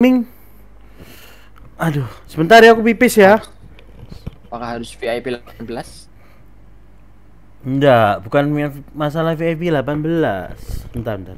Ming. Aduh, sebentar ya aku pipis ya. Apakah harus VIP 18? Enggak, bukan masalah VIP 18. Bentar, bentar.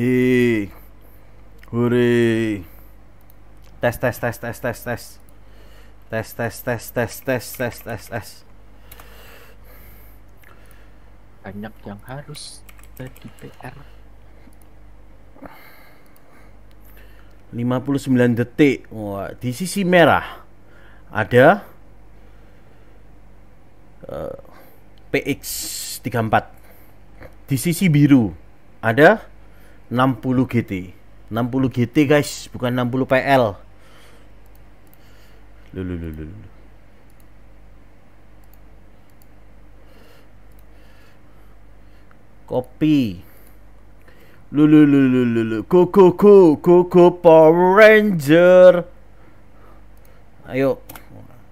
Hi. Hore. Tes tes tes tes tes tes. Tes tes tes tes tes tes tes tes. Banyak yang harus jadi PR. 59 detik. Wah, di sisi merah ada uh, PX 34. Di sisi biru ada 60 GT 60 GT guys bukan 60 PL lulu lulu kopi lulu lulu lulu go go go Power Ranger ayo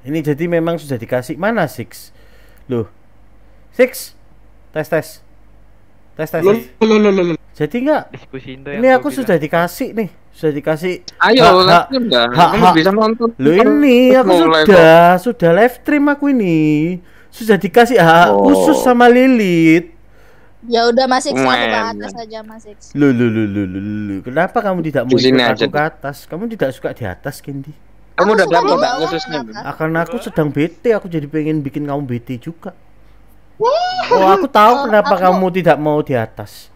ini jadi memang sudah dikasih mana Six loh Six tes tes tes tes, tes. Lulu, lulu, lulu jadi enggak diskusi ini aku bilang. sudah dikasih nih sudah dikasih ayo ha, ha, ha, ha, ha. bisa nonton Lu ini aku sudah sudah live stream aku ini sudah dikasih hak oh. khusus sama Lilit ya udah masih ke atas aja masih lu lu lu lu lu, lu. kenapa kamu tidak mau ikut aku ke atas kamu tidak suka di atas Kendi kamu udah berapa mbak kan khususnya akan aku sedang bete aku jadi pengen bikin kamu bete juga Oh aku tahu oh, kenapa aku... kamu tidak mau di atas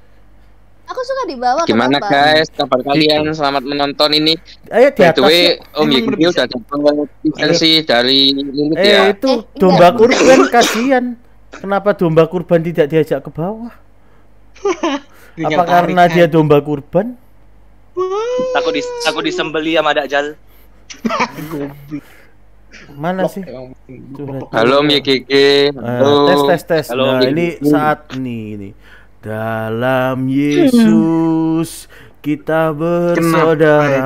Aku suka dibawa Gimana kenapa? guys? Kabar kalian? Selamat menonton ini. Ayo eh, di atas. Way, ya. Om Yudi udah dapat eh. lisensi dari Lilit eh, ya. itu eh, domba kurban kasihan. Kenapa domba kurban tidak diajak ke bawah? Apa karena eh. dia domba kurban? aku di aku disembeli sama Dajjal. Mana sih? Halo Mikiki. Halo. Tes tes tes. Halo, nah, ini saat nih ini. Dalam Yesus kita bersaudara.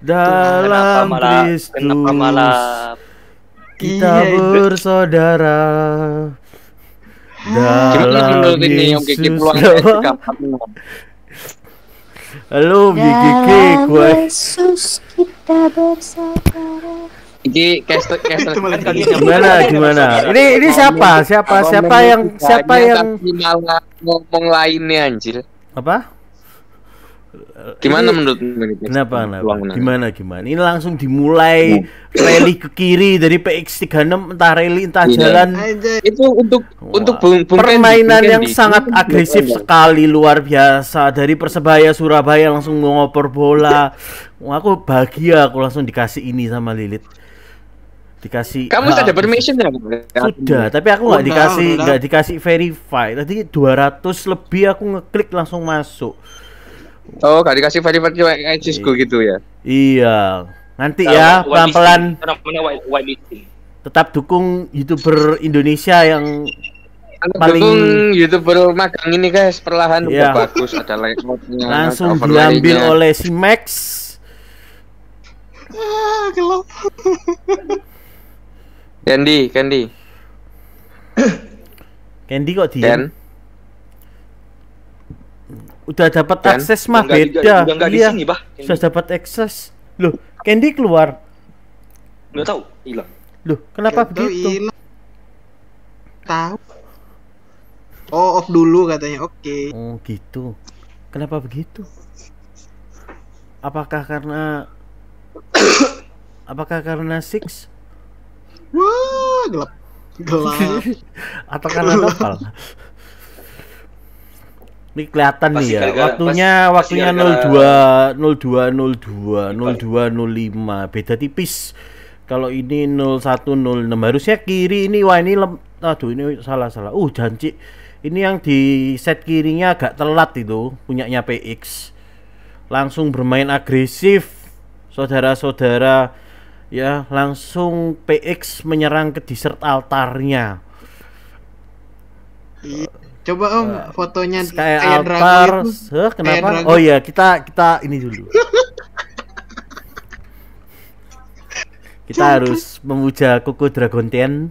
dalam Kristus malah kita bersaudara. Dalam Yesus. Halo, Gigi Yesus kita bersaudara. Ini caster caster kan gimana gimana? Ini ini siapa? Siapa siapa yang siapa yang ngomong lainnya anjir. Apa? Gimana menurut Kenapa kenapa? Gimana gimana? Ini langsung dimulai hmm. rally ke kiri dari PX36 entah rally entah iya. jalan. Itu untuk untuk permainan yang sangat agresif sekali luar biasa dari Persebaya Surabaya langsung ngoper bola. Wah, aku bahagia aku langsung dikasih ini sama Lilit dikasih kamu sudah ada permission ya sudah tapi aku nggak dikasih nggak dikasih verify tadi 200 lebih aku ngeklik langsung masuk oh nggak dikasih verify kayak Cisco gitu ya iya nanti ya pelan pelan tetap dukung youtuber Indonesia yang paling dukung youtuber magang ini guys perlahan ya. bagus ada layoutnya langsung diambil oleh si Max Ah, gelap. Candy, Candy. Candy kok dia? Ken? Udah dapat akses mah enggak, beda. Enggak, enggak iya. di sini, Sudah dapat akses. Loh, Candy keluar. Enggak tahu, hilang. Loh, kenapa begitu? Tahu. Oh, off dulu katanya. Oke. Okay. Oh, gitu. Kenapa begitu? Apakah karena Apakah karena Six? Wah, gelap. Gelap. Atau karena nopal. Ini kelihatan pasti nih ya. waktunya waktunya 02 02 02 02 05. Beda tipis. Kalau ini 0106 harusnya kiri ini wah ini lem, aduh ini salah salah. Uh, janji. Ini yang di set kirinya agak telat itu punyanya PX. Langsung bermain agresif. Saudara-saudara ya langsung PX menyerang ke desert altarnya iya. coba om uh, fotonya kayak altar huh, eh, kenapa oh iya kita kita ini dulu kita Cuma. harus memuja kuku Dragon Tien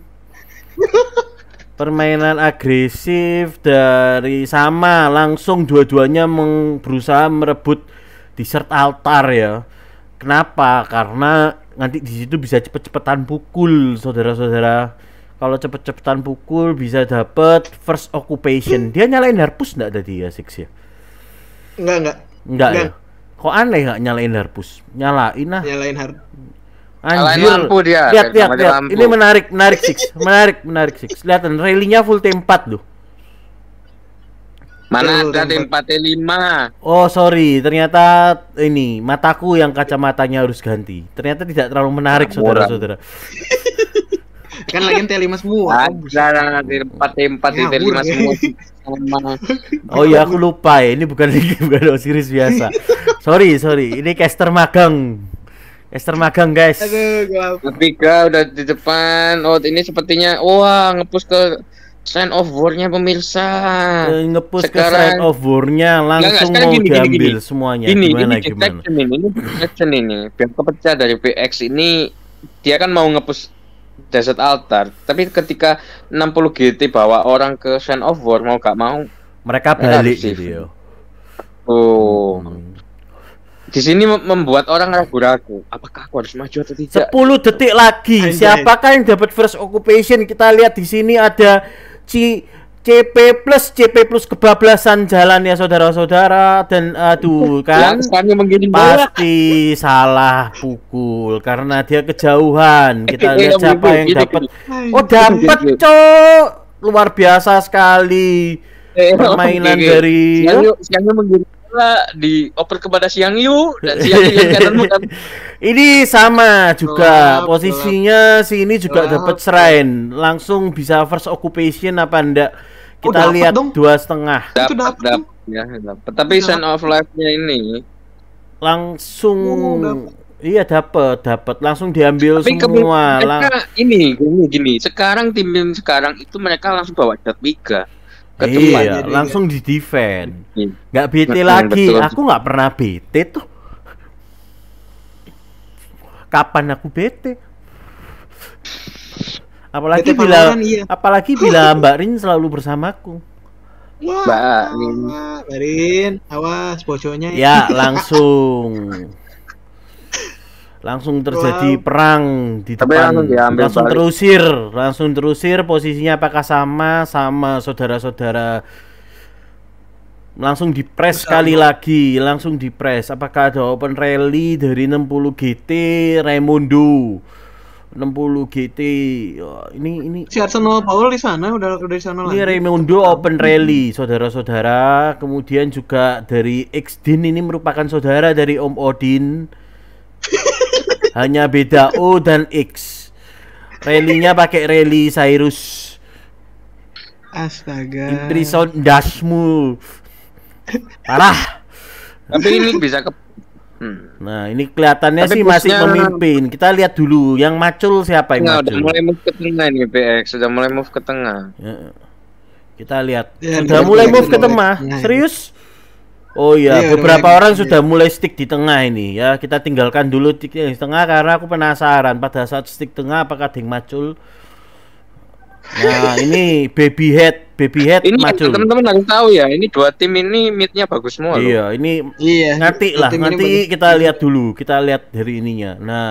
permainan agresif dari sama langsung dua-duanya berusaha merebut desert altar ya kenapa karena nanti di situ bisa cepet-cepetan pukul saudara-saudara kalau cepet-cepetan pukul bisa dapat first occupation hmm. dia nyalain harpus nggak tadi ya Six ya nggak nggak nggak ya kok aneh nggak nyalain harpus nyalain ah nyalain har Anjir. lampu dia lihat lihat lihat ini menarik menarik Six menarik menarik Six kelihatan railingnya full tempat loh Mana ada Dempate 5? Oh, sorry. Ternyata ini mataku yang kacamatanya harus ganti. Ternyata tidak terlalu menarik, saudara-saudara. kan lagi T5 semua. Ada Dempate 4, T5 semua. Sama. Oh iya, aku lupa ya. Ini bukan bukan series biasa. sorry, sorry. Ini caster magang. Esther magang guys. Aduh, gua. Ketiga udah di depan. Oh, ini sepertinya wah, ngepus ke sign of war-nya pemirsa. Eh, Ngepush ke sign of war-nya langsung mau diambil semuanya. Ini, gimana ini gimana? Ini ini biar kepecah dari PX ini dia kan mau ngepus Desert Altar, tapi ketika 60 GT bawa orang ke Sign of War mau gak mau mereka balik gitu ya. Oh. Hmm. Di sini membuat orang ragu-ragu, apakah aku harus maju atau tidak? 10 detik lagi. Siapakah yang dapat first occupation? Kita lihat di sini ada C CP plus CP plus kebablasan jalan ya saudara-saudara dan aduh iya, kan pasti salah pukul karena dia kejauhan eh, kita iya, lihat iya, siapa yang dapat oh dapat cok luar biasa sekali eh, permainan dari siangnya tiba di oper kepada Siang Yu dan Siang Yu yang kan. Ini sama juga gelap, posisinya gelap. si ini juga dapat serain langsung bisa first occupation apa ndak? Kita oh, lihat dong. dua setengah. Dapat, ya, dapat, ya, dapat. Tapi dapet. sign of life-nya ini langsung oh, oh Iya dapat, dapat langsung diambil Tapi semua. Mereka lang... ini gini, gini. Sekarang tim sekarang itu mereka langsung bawa dot ke iya, jadi langsung di defend iya. nggak bete nah, lagi betul. aku nggak pernah bete tuh kapan aku bete apalagi bete bila iya. apalagi bila Mbak Rin selalu bersamaku Mbak Rin Mbak Rin awas bocornya ya. ya langsung langsung terjadi wow. perang di Tapi depan langsung, langsung balik. terusir langsung terusir posisinya apakah sama sama saudara-saudara langsung dipres sekali lagi langsung dipres apakah ada open rally dari 60 GT Raimundo 60 GT ini ini si Arsenal Paul di sana udah udah di sana lagi ini Raimundo Open Rally saudara-saudara kemudian juga dari X Din ini merupakan saudara dari Om Odin hanya beda O dan X relinya pakai reli Cyrus astaga imprison move parah tapi ini bisa ke hmm. nah ini kelihatannya tapi sih masih memimpin kita lihat dulu yang macul siapa yang nah, macul udah mulai move ke tengah nih PX sudah mulai move ke tengah ya. kita lihat ya, sudah mulai move ke tengah serius Oh iya, yeah, beberapa orang ini. Gitu, sudah iya. mulai stick di tengah ini ya. Kita tinggalkan dulu stick yang di tengah karena aku penasaran pada saat stick tengah apakah ding macul. Nah, ini baby head, baby head ini macul. Teman-teman harus tahu ya, ini dua tim ini midnya bagus semua Iya, loh. ini iya, nanti lah, nanti kita bagus. Iya. lihat dulu, kita lihat dari ininya. Nah,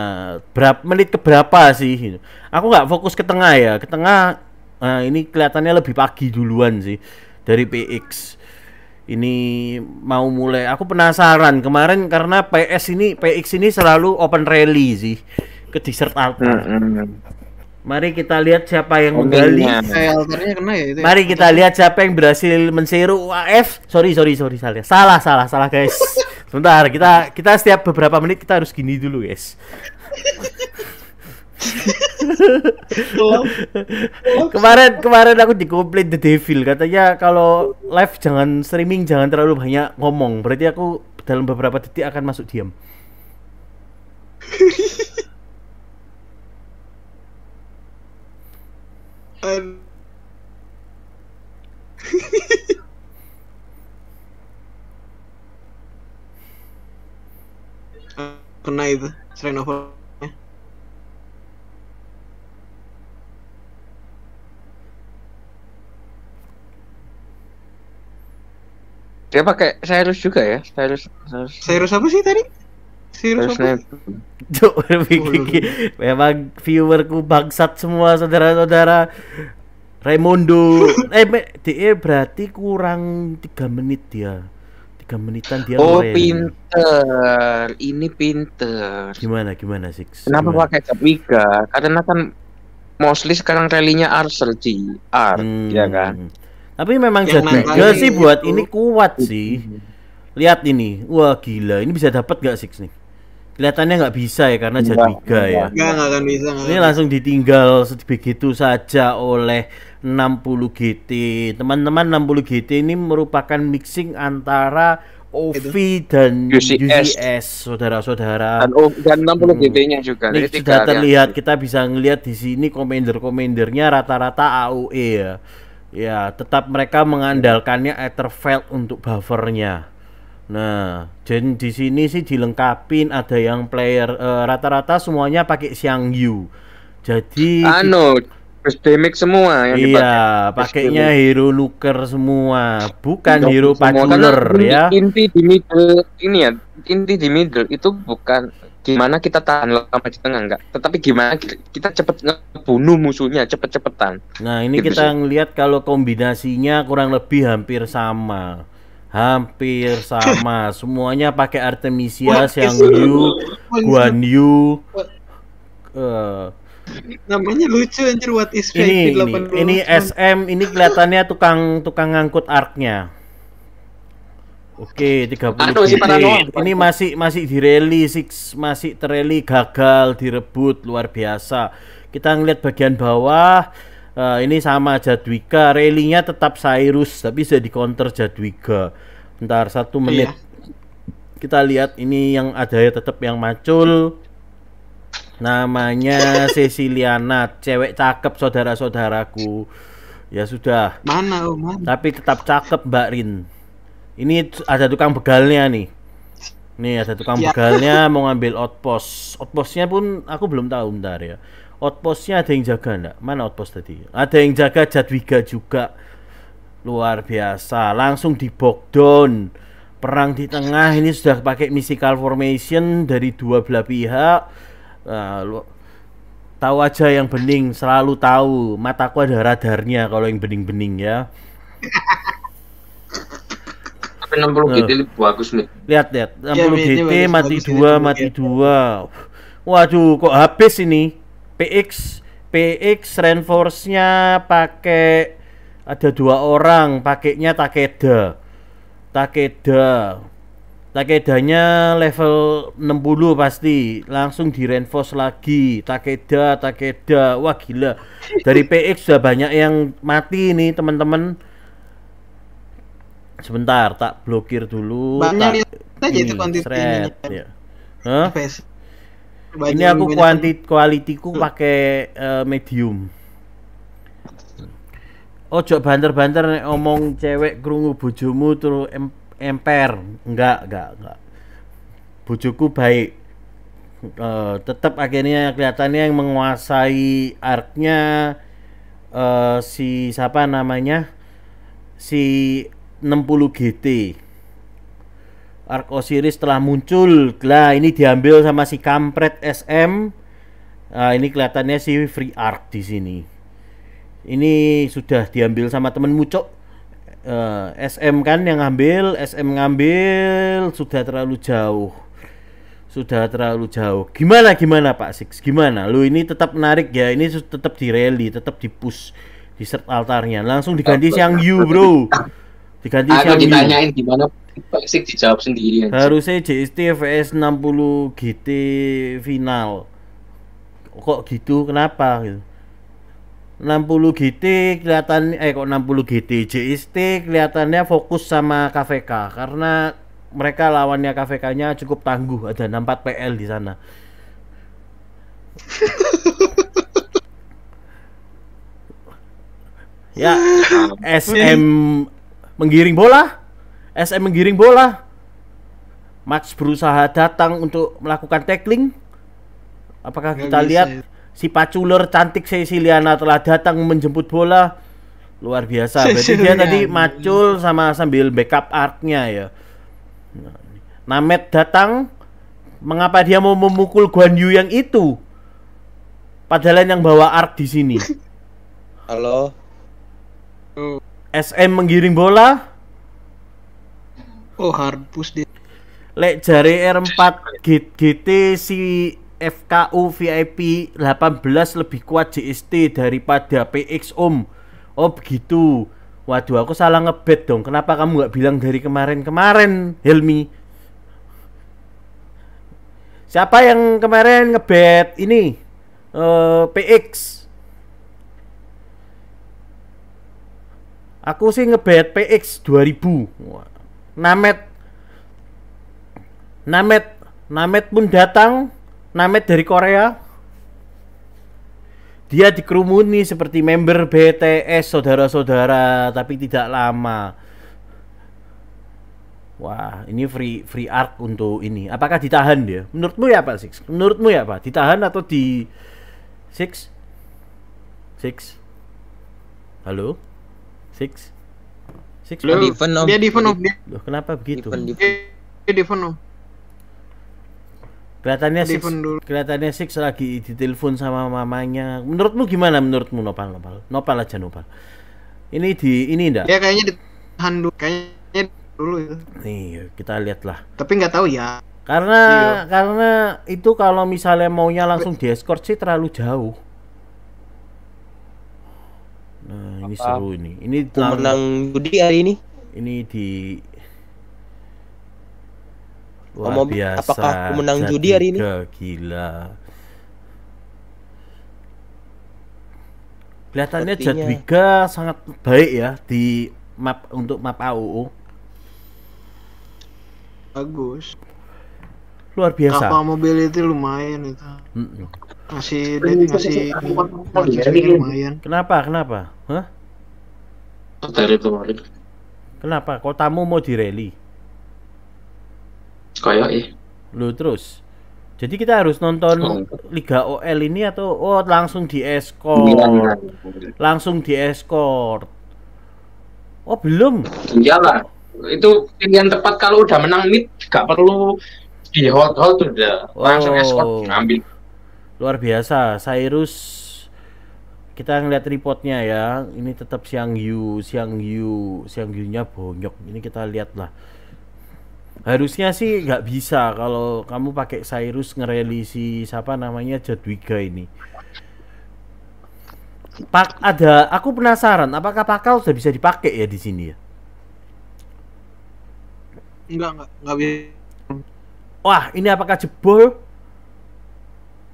berapa menit ke berapa sih? Aku nggak fokus ke tengah ya, ke tengah. Nah, ini kelihatannya lebih pagi duluan sih dari PX ini mau mulai aku penasaran kemarin karena PS ini PX ini selalu open rally sih ke desert altar. Mm hmm, -hmm. Mari kita lihat siapa yang oh, menggali. Ya, ya Mari kita lihat siapa yang berhasil menseru AF. Sorry sorry sorry salah salah salah salah guys. Sebentar kita kita setiap beberapa menit kita harus gini dulu guys. kemarin kemarin aku dikomplain The Devil katanya kalau live jangan streaming jangan terlalu banyak ngomong. Berarti aku dalam beberapa detik akan masuk diam. Kena itu, sering Dia pakai Cyrus juga ya? Cyrus Cyrus, apa sih tadi? Cyrus, apa? Cuk, memang viewerku bangsat semua saudara-saudara. Raimondo. eh dia berarti kurang tiga menit dia. tiga menitan dia Oh, pinter. Ini pinter. Gimana gimana sih? Kenapa gimana? pakai Capiga? Karena kan mostly sekarang rally-nya Arsenal GR, hmm. ya kan? Tapi memang jadi gak sih buat ini kuat sih. Lihat ini, wah gila, ini bisa dapat gak six nih? Kelihatannya nggak bisa ya karena jadi ya. Ini langsung ditinggal begitu saja oleh 60 GT. Teman-teman 60 GT ini merupakan mixing antara OV dan UCS, saudara-saudara dan, dan 60 hmm. GT-nya juga. Ini sudah terlihat kita bisa ngelihat di sini komender-komendernya rata-rata AOE ya. Ya, tetap mereka mengandalkannya Etherfeld untuk buffernya. Nah, jadi di sini sih dilengkapin ada yang player eh, rata-rata uh, semuanya pakai Xiangyu. Jadi anu Epistemic semua yang Iya, pakainya hero looker semua, bukan Tidak hero paculer ya. Inti di middle ini ya, inti di middle itu bukan gimana kita tahan lama di tengah enggak, tetapi gimana kita cepet ngebunuh musuhnya cepet-cepetan. Nah, ini gitu kita sih. ngelihat kalau kombinasinya kurang lebih hampir sama hampir sama semuanya pakai Artemisia, Xiang Yu, Guan Yu, uh, namanya lucu anjir what is fake ini, ini, ini SM ini kelihatannya tukang tukang ngangkut arknya Oke, 30 Aduh, si Ini masih masih direli six, masih tereli gagal direbut luar biasa. Kita ngeliat bagian bawah uh, ini sama Jadwika, relinya tetap Cyrus tapi sudah di counter Jadwika. Bentar, satu menit. Iya. Kita lihat ini yang ada ya tetap yang macul Namanya Ceciliana, cewek cakep saudara-saudaraku. Ya sudah. Mana, oh, Tapi tetap cakep Mbak Rin. Ini ada tukang begalnya nih. Nih ada tukang ya. begalnya mau ngambil outpost. Outpostnya pun aku belum tahu bentar ya. Outpostnya ada yang jaga enggak? Mana outpost tadi? Ada yang jaga Jadwiga juga. Luar biasa. Langsung di down. Perang di tengah ini sudah pakai mystical formation dari dua belah pihak Ah, lu tahu aja yang bening, selalu tahu. Mataku ada radarnya kalau yang bening-bening ya. Tapi 60 eh. GT bagus nih. Lihat lihat, 60 iya, ya, GT mati dua, mati dua. Waduh, kok habis ini? PX PX reinforce-nya pakai ada dua orang, pakainya Takeda. Takeda Takedanya level 60 pasti langsung di reinforce lagi Takeda Takeda wah gila dari PX sudah banyak yang mati nih teman-teman sebentar tak blokir dulu banyak tak, aja itu kuantitas ya. huh? ini aku kuantit kualitiku hmm. pakai uh, medium ojo banter-banter nek omong cewek krungu bojomu terus emper enggak enggak enggak bujuku baik uh, eh, tetap akhirnya kelihatannya yang menguasai artnya uh, eh, si siapa namanya si 60 GT Ark Osiris telah muncul lah ini diambil sama si kampret SM nah, ini kelihatannya si free art di sini ini sudah diambil sama temen mucok uh, eh, SM kan yang ngambil SM ngambil sudah terlalu jauh sudah terlalu jauh gimana gimana Pak Six gimana lu ini tetap menarik ya ini tetap di rally tetap di push di set altarnya langsung diganti siang you bro diganti aku siang ditanyain you. gimana Pak Six dijawab sendiri aja. harusnya JST VS 60 GT final kok gitu kenapa gitu 60 GT kelihatan eh kok 60 GT JST kelihatannya fokus sama KVK karena mereka lawannya KVK-nya cukup tangguh ada 4 PL di sana. ya SM menggiring bola SM menggiring bola Max berusaha datang untuk melakukan tackling apakah kita lihat ya si paculer cantik Ceciliana telah datang menjemput bola luar biasa berarti dia tadi macul sama sambil backup artnya ya Namet datang mengapa dia mau memukul Guan Yu yang itu padahal yang bawa art di sini halo SM menggiring bola oh hard push lek jari R4 GT si FKU VIP 18 lebih kuat JST daripada PX Om. Oh begitu. Waduh aku salah ngebet dong. Kenapa kamu gak bilang dari kemarin-kemarin, Helmi? Siapa yang kemarin ngebet ini? Uh, eh, PX. Aku sih ngebet PX 2000. Namet Namet Namet pun datang Namet dari Korea. Dia dikerumuni seperti member BTS saudara-saudara, tapi tidak lama. Wah, ini free free art untuk ini. Apakah ditahan dia? Menurutmu ya apa, Six? Menurutmu ya apa? Ditahan atau di Six? Six? Halo? Six? Six? Loh, dia di Loh, kenapa begitu? Dia di Kelihatannya sih, dulu. kelihatannya Six lagi ditelepon sama mamanya. Menurutmu gimana menurutmu Nopal Nopal? Nopal aja Nopal. Ini di ini enggak? Ya kayaknya ditahan dulu. Kayaknya dulu ya. itu. Iya, Nih, kita lihatlah. Tapi nggak tahu ya. Karena iya. karena itu kalau misalnya maunya langsung di escort sih terlalu jauh. Nah, ini Apa? seru ini. Ini menang judi hari ini. Ini di Luar Ngomong, biasa. Apakah aku menang Zatika, judi hari ini? Gila. Kelihatannya Jadwiga sangat baik ya di map untuk map AUU Bagus. Luar biasa. Kapal itu lumayan itu. Mm -mm. Masih masih lumayan. Kenapa? Kenapa? Hah? Dari kemarin. Kenapa? Kotamu mau direli? Koyok ya. Lu terus. Jadi kita harus nonton oh. Liga OL ini atau oh langsung di escort. Iya, iya. Langsung di escort. Oh, belum. Iyalah. Itu pilihan tepat kalau udah menang mid gak perlu di hot hot udah oh. langsung escort oh. ngambil. Luar biasa. Cyrus kita ngeliat reportnya ya ini tetap Siang Yu Siang Yu Siang Yu nya bonyok ini kita lihat lah harusnya sih nggak bisa kalau kamu pakai Cyrus ngerelisi siapa namanya Jadwiga ini Pak ada aku penasaran apakah pakal sudah bisa dipakai ya di sini ya? Enggak enggak enggak bisa. Wah, ini apakah jebol?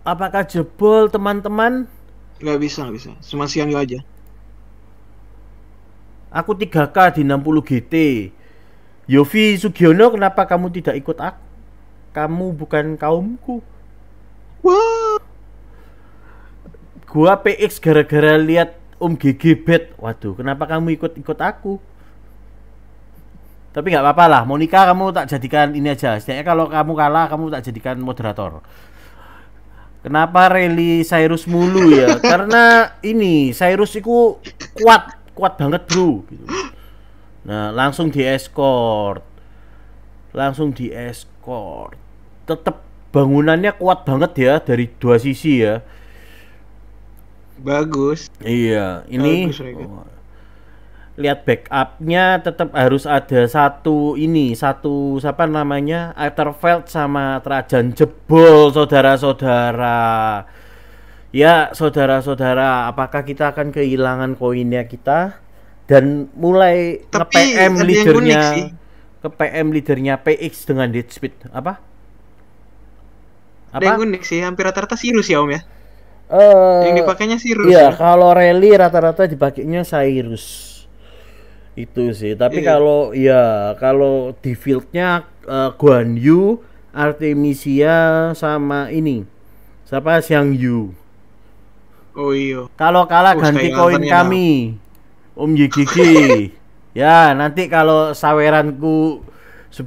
Apakah jebol teman-teman? Enggak bisa, enggak bisa. Cuma siang aja. Aku 3K di 60 GT. Yofi Sugiono kenapa kamu tidak ikut aku? Kamu bukan kaumku. Wah. Gua PX gara-gara lihat Om um GG bed. Waduh, kenapa kamu ikut-ikut aku? Tapi nggak apa-apa lah, Monica kamu tak jadikan ini aja. Setidaknya kalau kamu kalah, kamu tak jadikan moderator. Kenapa rally Cyrus mulu ya? Karena ini Cyrus itu kuat, kuat banget bro. Gitu. Nah, langsung di escort, Langsung di escort. Tetap bangunannya kuat banget ya dari dua sisi ya. Bagus. iya, ini oh. lihat backupnya tetap harus ada satu ini satu siapa namanya Etherfeld sama Trajan jebol saudara-saudara ya saudara-saudara apakah kita akan kehilangan koinnya kita dan mulai ke PM leadernya ke PM leadernya PX dengan dead speed apa? Apa? yang unik sih, hampir rata-rata Sirus ya Om ya. Uh, yang dipakainya Sirus. Iya, ya? kalau rally rata-rata dipakainya Cyrus. Itu sih, tapi yeah. kalau ya kalau di fieldnya uh, Guan Yu, Artemisia sama ini. Siapa Xiang Yu? Oh iya. Kalau kalah oh, ganti koin kami. Enak. Ya. Om Yegege. ya, nanti kalau saweranku 10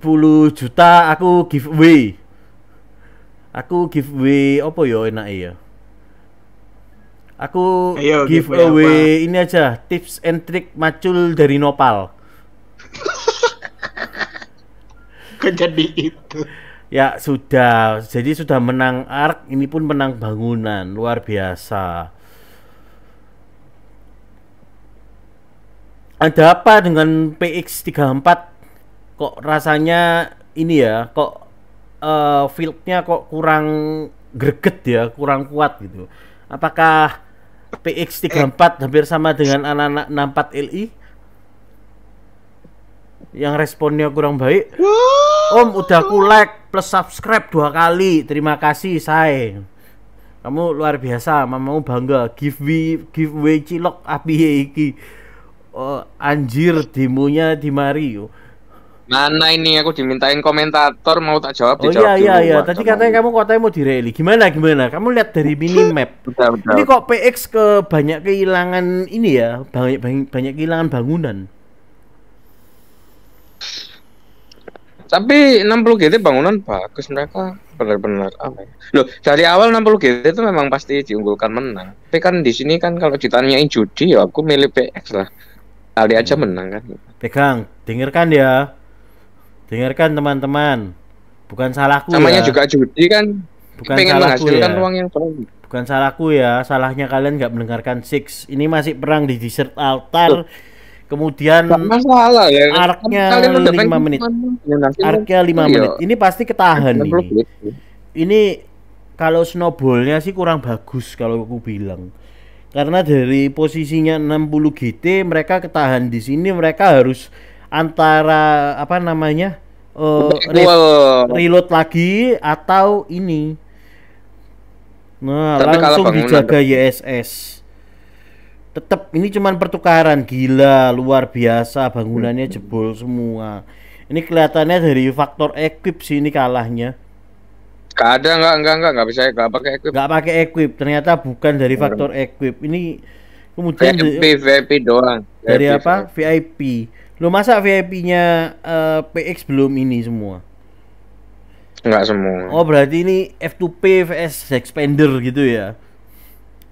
juta aku giveaway. Aku giveaway apa ya enak ya? Aku Ayo, giveaway ini aja tips and trick macul dari Nopal. jadi itu? Ya sudah, jadi sudah menang ARK, ini pun menang bangunan, luar biasa. ada apa dengan PX34 kok rasanya ini ya kok uh, fieldnya kok kurang greget ya kurang kuat gitu apakah PX34 eh, hampir sama dengan anak-anak 64 LI yang responnya kurang baik Om udah ku like plus subscribe dua kali terima kasih saya kamu luar biasa mamamu bangga give me give giveaway cilok api iki oh, anjir demonya di Mario Mana ini aku dimintain komentator mau tak jawab Oh iya iya iya tadi katanya kamu kotanya mau direli Gimana gimana kamu lihat dari minimap betul, Ini kok PX ke banyak kehilangan ini ya banyak banyak, banyak kehilangan bangunan Tapi 60 GT bangunan bagus mereka benar-benar apa ya? Loh, dari awal 60 GT itu memang pasti diunggulkan menang. Tapi kan di sini kan kalau ditanyain judi ya aku milih PX lah. Ali aja menang kan pegang dengarkan ya dengarkan teman-teman bukan salahku Samanya ya. juga judi kan bukan pengen salahku ya. uang yang bukan salahku ya salahnya kalian nggak mendengarkan six ini masih perang di desert altar kemudian masalah ya arknya kan lima menit arknya lima menit ini pasti ketahan nih ini kalau snowballnya sih kurang bagus kalau aku bilang karena dari posisinya 60 GT mereka ketahan di sini mereka harus antara apa namanya uh, re reload lagi atau ini nah Tapi langsung dijaga YSS tetap ini cuman pertukaran gila luar biasa bangunannya jebol semua ini kelihatannya dari faktor equip sih ini kalahnya Gak ada, nggak nggak nggak nggak bisa, nggak pakai equip. Nggak pakai equip, ternyata bukan dari faktor equip. Ini kemudian VIP, VIP doang. Dari VIP, apa? VIP. Lo masa VIP-nya uh, eh, PX belum ini semua? Enggak semua. Oh, berarti ini F2P VS expander gitu ya.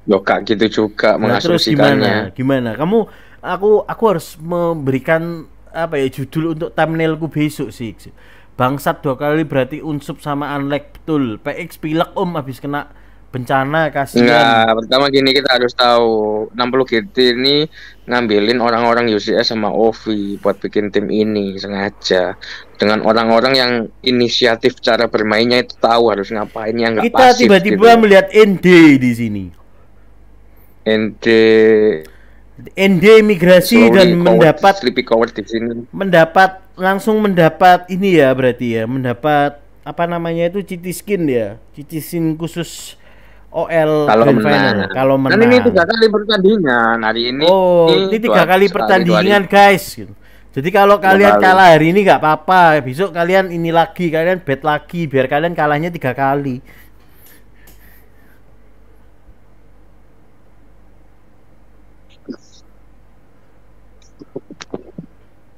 Loh, kak gitu juga nah, terus gimana? Gimana? Kamu aku aku harus memberikan apa ya judul untuk thumbnailku besok sih bangsat dua kali berarti unsub sama unlike betul PX pilek om habis kena bencana kasih nah pertama gini kita harus tahu 60 GT ini ngambilin orang-orang UCS sama Ovi buat bikin tim ini sengaja dengan orang-orang yang inisiatif cara bermainnya itu tahu harus ngapain yang nggak kita tiba-tiba gitu. melihat ND di sini ND ND imigrasi Slowly dan mendapat coward di sini. Mendapat langsung mendapat ini ya berarti ya, mendapat apa namanya itu citi skin ya, citi skin khusus OL kalau menang. Final. Ya, kalau menang. Kan ini tiga kali pertandingan hari ini. Oh, ini tiga kali pertandingan guys. Gitu. Jadi kalau kalian kali. kalah hari ini nggak apa-apa, besok kalian ini lagi, kalian bet lagi, biar kalian kalahnya tiga kali.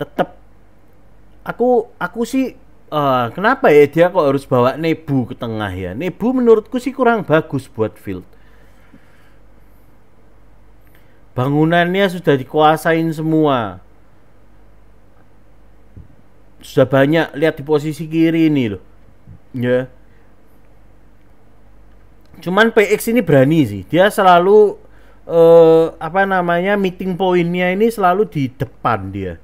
tetap aku aku sih uh, kenapa ya dia kok harus bawa Nebu ke tengah ya? Nebu menurutku sih kurang bagus buat Field. Bangunannya sudah dikuasain semua. Sudah banyak lihat di posisi kiri ini loh. Ya. Cuman PX ini berani sih. Dia selalu eh uh, apa namanya meeting pointnya ini selalu di depan dia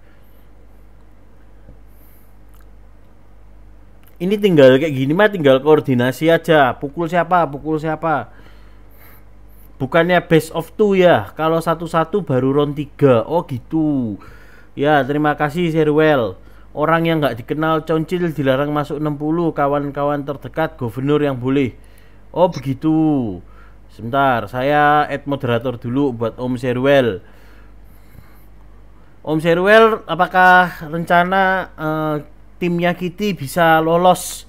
ini tinggal kayak gini mah tinggal koordinasi aja pukul siapa pukul siapa bukannya base of two ya kalau satu-satu baru round tiga oh gitu ya terima kasih Sirwell. orang yang nggak dikenal Concil dilarang masuk 60 kawan-kawan terdekat gubernur yang boleh oh begitu sebentar saya add moderator dulu buat Om Sirwell. Om Sirwell, apakah rencana uh, timnya Kitty bisa lolos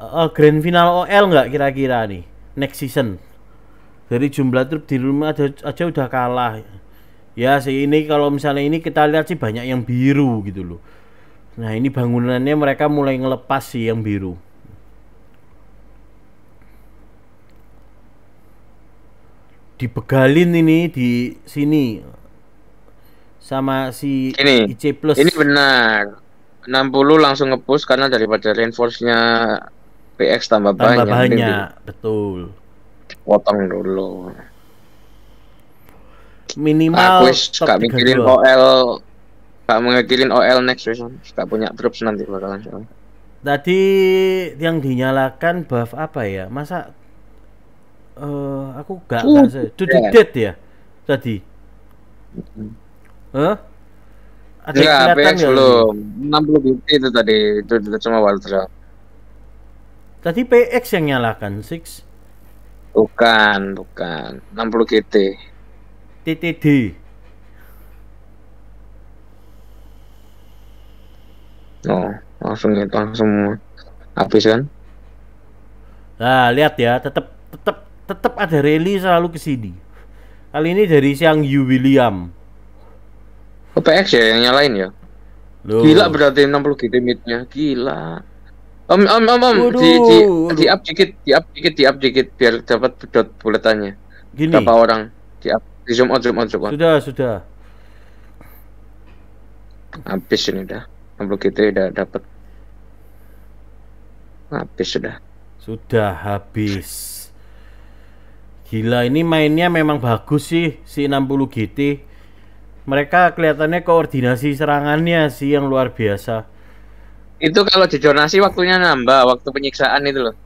uh, grand final OL nggak kira-kira nih next season dari jumlah truk di rumah aja, aja udah kalah ya sih ini kalau misalnya ini kita lihat sih banyak yang biru gitu loh nah ini bangunannya mereka mulai ngelepas sih yang biru dibegalin ini di sini sama si ini, IC plus ini benar 60 langsung ngepush karena daripada reinforce-nya PX tambah, tambah banyak. banyak, betul. Potong dulu. Minimal aku wis mikirin OL gak mikirin OL next season gak punya troops nanti bakalan. Tadi yang dinyalakan buff apa ya? Masa uh, aku gak, uh, gak the yeah. ya tadi. -hmm. Huh? ada Enggak, iya, kelihatan PX ya belum 60 BT itu tadi itu, itu cuma Waltra tadi PX yang nyalakan Six bukan bukan 60 GT TTD Oh, langsung itu semua. Habis kan? Nah, lihat ya, tetap tetap tetap ada rally selalu ke sini. Kali ini dari Siang Yu William. OPX oh, ya yang nyalain ya Loh. gila berarti 60 GT midnya gila om om om om Waduh. di di di up dikit di up dikit di up dikit biar dapat dot buletannya Gini. berapa orang di up di zoom on zoom on zoom out sudah sudah habis ini udah 60 GT udah dapat habis sudah sudah habis Gila ini mainnya memang bagus sih si 60 GT mereka kelihatannya koordinasi serangannya sih yang luar biasa. Itu kalau di waktunya nambah, waktu penyiksaan itu loh.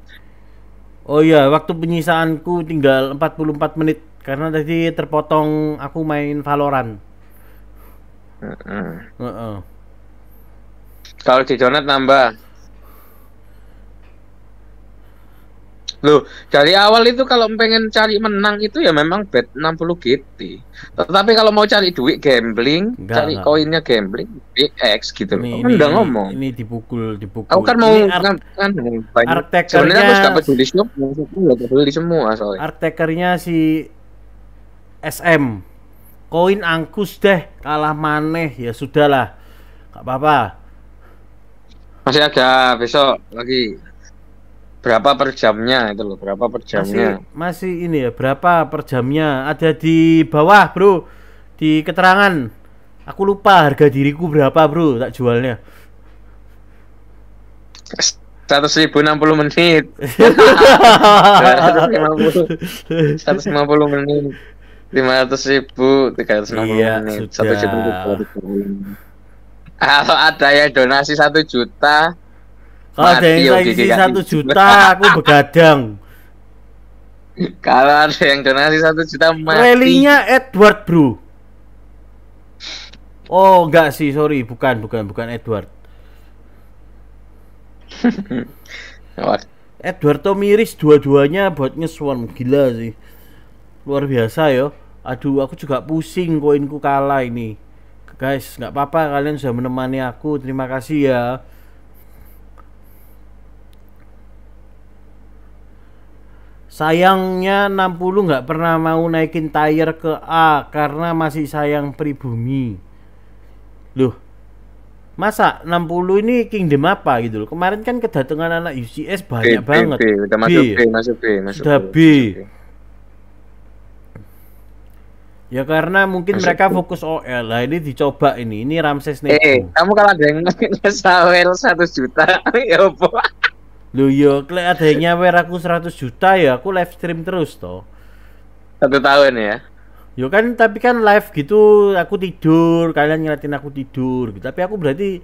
Oh iya, waktu penyiksaanku tinggal 44 menit karena tadi terpotong aku main Valorant. Uh -uh. Uh -uh. Kalau di nambah. Loh, dari awal itu kalau pengen cari menang itu ya memang bet 60 GT. Tetapi kalau mau cari duit gambling, enggak, cari enggak. koinnya gambling, BX gitu loh. Kan udah ngomong. Ini dipukul, dipukul. Aku kan mau kan, kan banyak. Sebenarnya Artekernya si SM. Ya, Koin angkus deh, kalah maneh ya sudahlah. Enggak apa-apa. Masih ada besok lagi berapa per jamnya itu loh berapa per jamnya masih, masih ini ya berapa per jamnya ada di bawah bro di keterangan aku lupa harga diriku berapa bro tak jualnya seratus ribu enam puluh menit seratus lima puluh iya, menit lima ratus ribu tiga ratus enam puluh menit satu juta kalau ada yang donasi satu juta kalau ada yang donasi satu juta, aku begadang. Kalau ada yang donasi satu juta mati. Relinya Edward bro. Oh enggak sih, sorry, bukan, bukan, bukan Edward. Edward tuh miris dua-duanya buat nyeswan gila sih. Luar biasa yo. Aduh, aku juga pusing koinku kalah ini. Guys, nggak apa-apa kalian sudah menemani aku. Terima kasih ya. Sayangnya 60 nggak pernah mau naikin tire ke A karena masih sayang pribumi. Loh, masa 60 ini kingdom apa gitu loh. Kemarin kan kedatangan anak UCS banyak B, banget. B, B, udah masuk B, B, masuk B, masuk B. B. Ya karena mungkin masuk mereka B. fokus OL lah ini dicoba ini. Ini Ramses nih. Eh, kamu kalau ada yang ngasih satu juta, ya apa? Lu yo, iya, klek adanya wer aku 100 juta ya, aku live stream terus toh. Satu tahun ya. Yo kan tapi kan live gitu aku tidur, kalian ngeliatin aku tidur. Gitu. Tapi aku berarti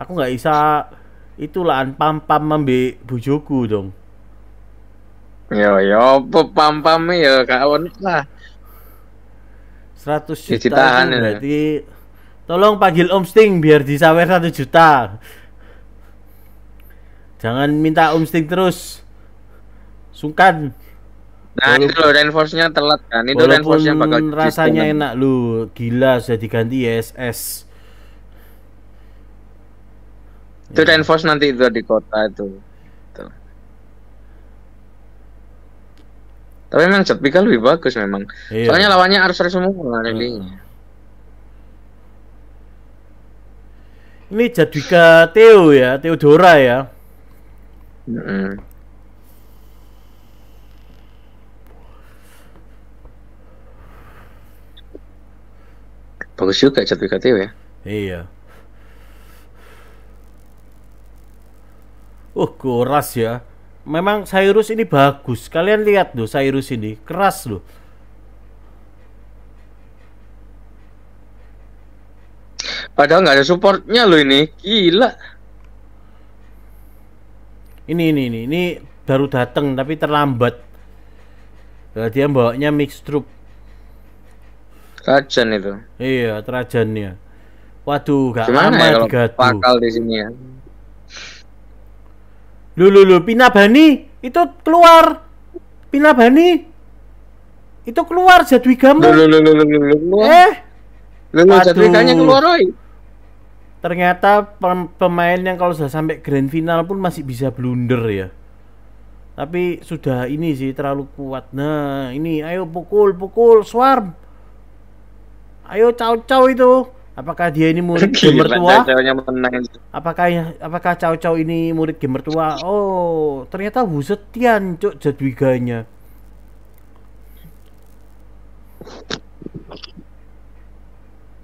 aku nggak bisa itulah pam pam membe bujuku dong. Yo yo pam pam ya, yo kawan lah. 100 ya, juta ya, berarti ya. tolong panggil Om Sting biar disawer 1 juta. Jangan minta umsting terus. Sungkan. Nah walaupun, itu loh reinforce-nya telat kan. Itu reinforce-nya bakal rasanya dispongan. enak lu. Gila sudah diganti SS Itu ya. reinforce nanti itu di kota itu. Tapi memang Jepika lebih bagus memang. Iya. Soalnya lawannya harus semua kan ini. Ini Jadwika Theo ya, Theodora ya. Mm. Bagus juga cat BKTW ya. Iya. Uh, keras ya. Memang Cyrus ini bagus. Kalian lihat loh Cyrus ini. Keras loh. Padahal nggak ada supportnya loh ini. Gila ini ini ini ini baru datang tapi terlambat Berarti dia bawanya mix troop Trajan itu iya Trajannya waduh gak lama ya kalau pakal di sini ya lu lu lu Pina Bani itu keluar Pina Bani itu keluar Jadwigam lu lu lu lu lu lu eh lu, lu keluar oi ternyata pemain yang kalau sudah sampai grand final pun masih bisa blunder ya tapi sudah ini sih terlalu kuat nah ini ayo pukul pukul swarm ayo caw caw itu apakah dia ini murid gamer tua apakah ya, apakah caw caw ini murid gamer tua oh ternyata Wusetian cok jadwiganya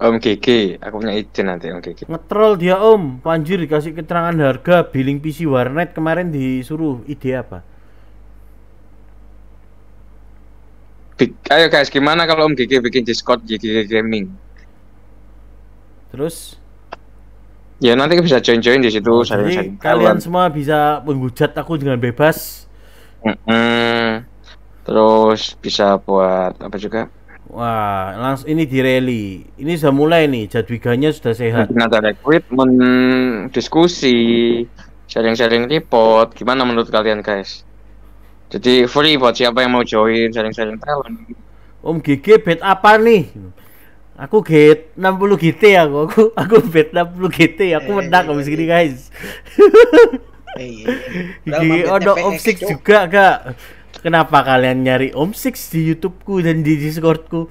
Om Kiki, aku punya ide nanti Om Kiki. Ngetrol dia Om, panjir dikasih keterangan harga billing PC warnet kemarin disuruh ide apa? Bik, ayo guys, gimana kalau Om Kiki bikin Discord GG Gaming? Terus? Ya nanti bisa join-join di situ. Jadi kalian semua bisa menghujat aku dengan bebas. Mm -hmm. Terus bisa buat apa juga? Wah, langsung ini di rally. Ini sudah mulai nih, jadwiganya sudah sehat. Nah, ada mendiskusi, diskusi, sharing-sharing report. Gimana menurut kalian, guys? Jadi free buat siapa yang mau join sharing-sharing talent. Om GG bet apa nih? Aku get 60 GT ya, aku. Aku aku bet 60 GT. ya Aku eh, menang eh, habis gini, eh, eh. guys. Hey, odok eh. Iya, iya. Oh, e juga, Kak. Kenapa kalian nyari Om Six di YouTubeku dan di Discordku?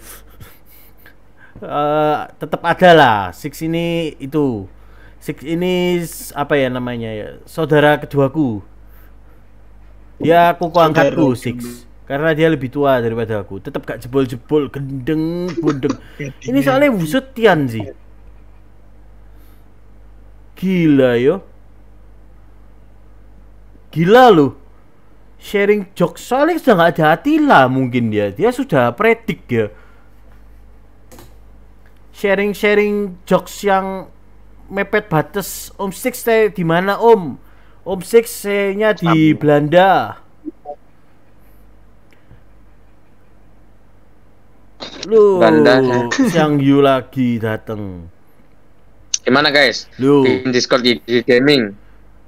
Uh, eh, tetap ada lah. Six ini itu. Six ini apa ya namanya ya? Saudara keduaku. ya aku angkatku Six karena dia lebih tua daripada aku tetap gak jebol-jebol gendeng bundeng ini soalnya Tian sih gila yo gila loh sharing jokes soalnya sudah nggak ada lah mungkin dia dia sudah predik ya sharing-sharing jokes yang mepet batas Om Six saya di mana Om Om Six nya di Sampai. Belanda lu Belanda eh. Siang Yu lagi dateng gimana guys lu di Discord di gaming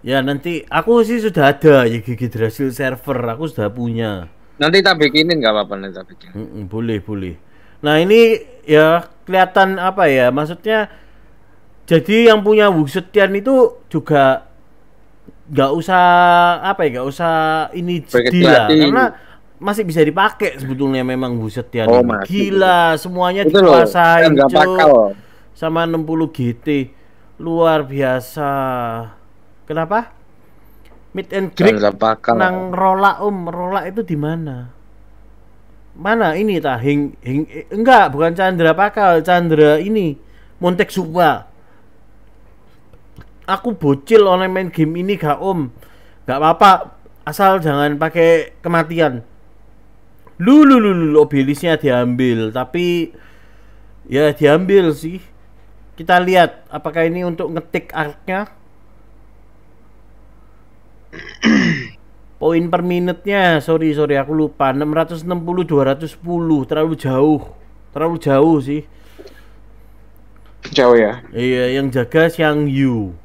Ya nanti aku sih sudah ada ya gigi drasil server, aku sudah punya. Nanti tak bikinin nggak apa-apa nanti tak bikin. boleh boleh. Nah ini ya kelihatan apa ya maksudnya. Jadi yang punya Wuxetian itu juga nggak usah apa ya nggak usah ini jadi lah karena masih bisa dipakai sebetulnya memang Wuxetian oh, gila itu. semuanya itu dikuasai gitu. loh, sama 60 GT luar biasa Kenapa? Mid and greet nang rola um rola itu di mana? Mana ini ta? Hing, hing, eh, enggak bukan Chandra Pakal, Chandra ini Montek Suba. Aku bocil oleh main game ini gak om, gak apa-apa asal jangan pakai kematian. Lulu lulu obelisnya diambil tapi ya diambil sih. Kita lihat apakah ini untuk ngetik artnya? Poin per menitnya, sorry sorry aku lupa 660 210 terlalu jauh. Terlalu jauh sih. Jauh ya. Iya, yang jaga siang Yu.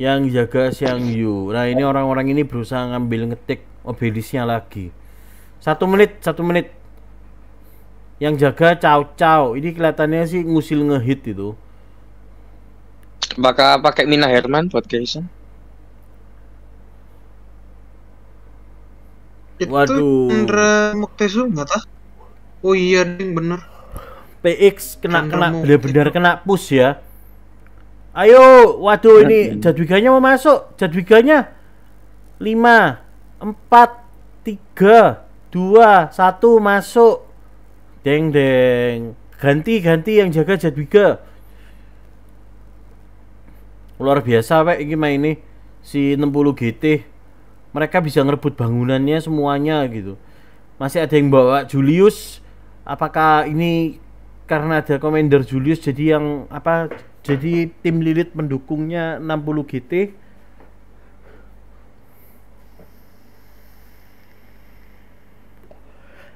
Yang jaga siang Yu. Nah, ini orang-orang ini berusaha ngambil ngetik mobilisnya lagi. Satu menit, satu menit. Yang jaga caw caw, Ini kelihatannya sih ngusil ngehit itu. Bakal pakai Mina Herman buat Jason. itu Waduh. Indra nggak tah? Oh iya ding bener. PX kena Chandra kena benar-benar kena push ya. Ayo, waduh ini jadwiganya mau masuk. Jadwiganya 5 4 3 2 1 masuk. Deng deng. Ganti-ganti yang jaga jadwiga. Luar biasa Pak ini main ini si 60 GT mereka bisa ngerebut bangunannya semuanya gitu masih ada yang bawa Julius apakah ini karena ada Komander Julius jadi yang apa jadi tim Lilith mendukungnya 60 GT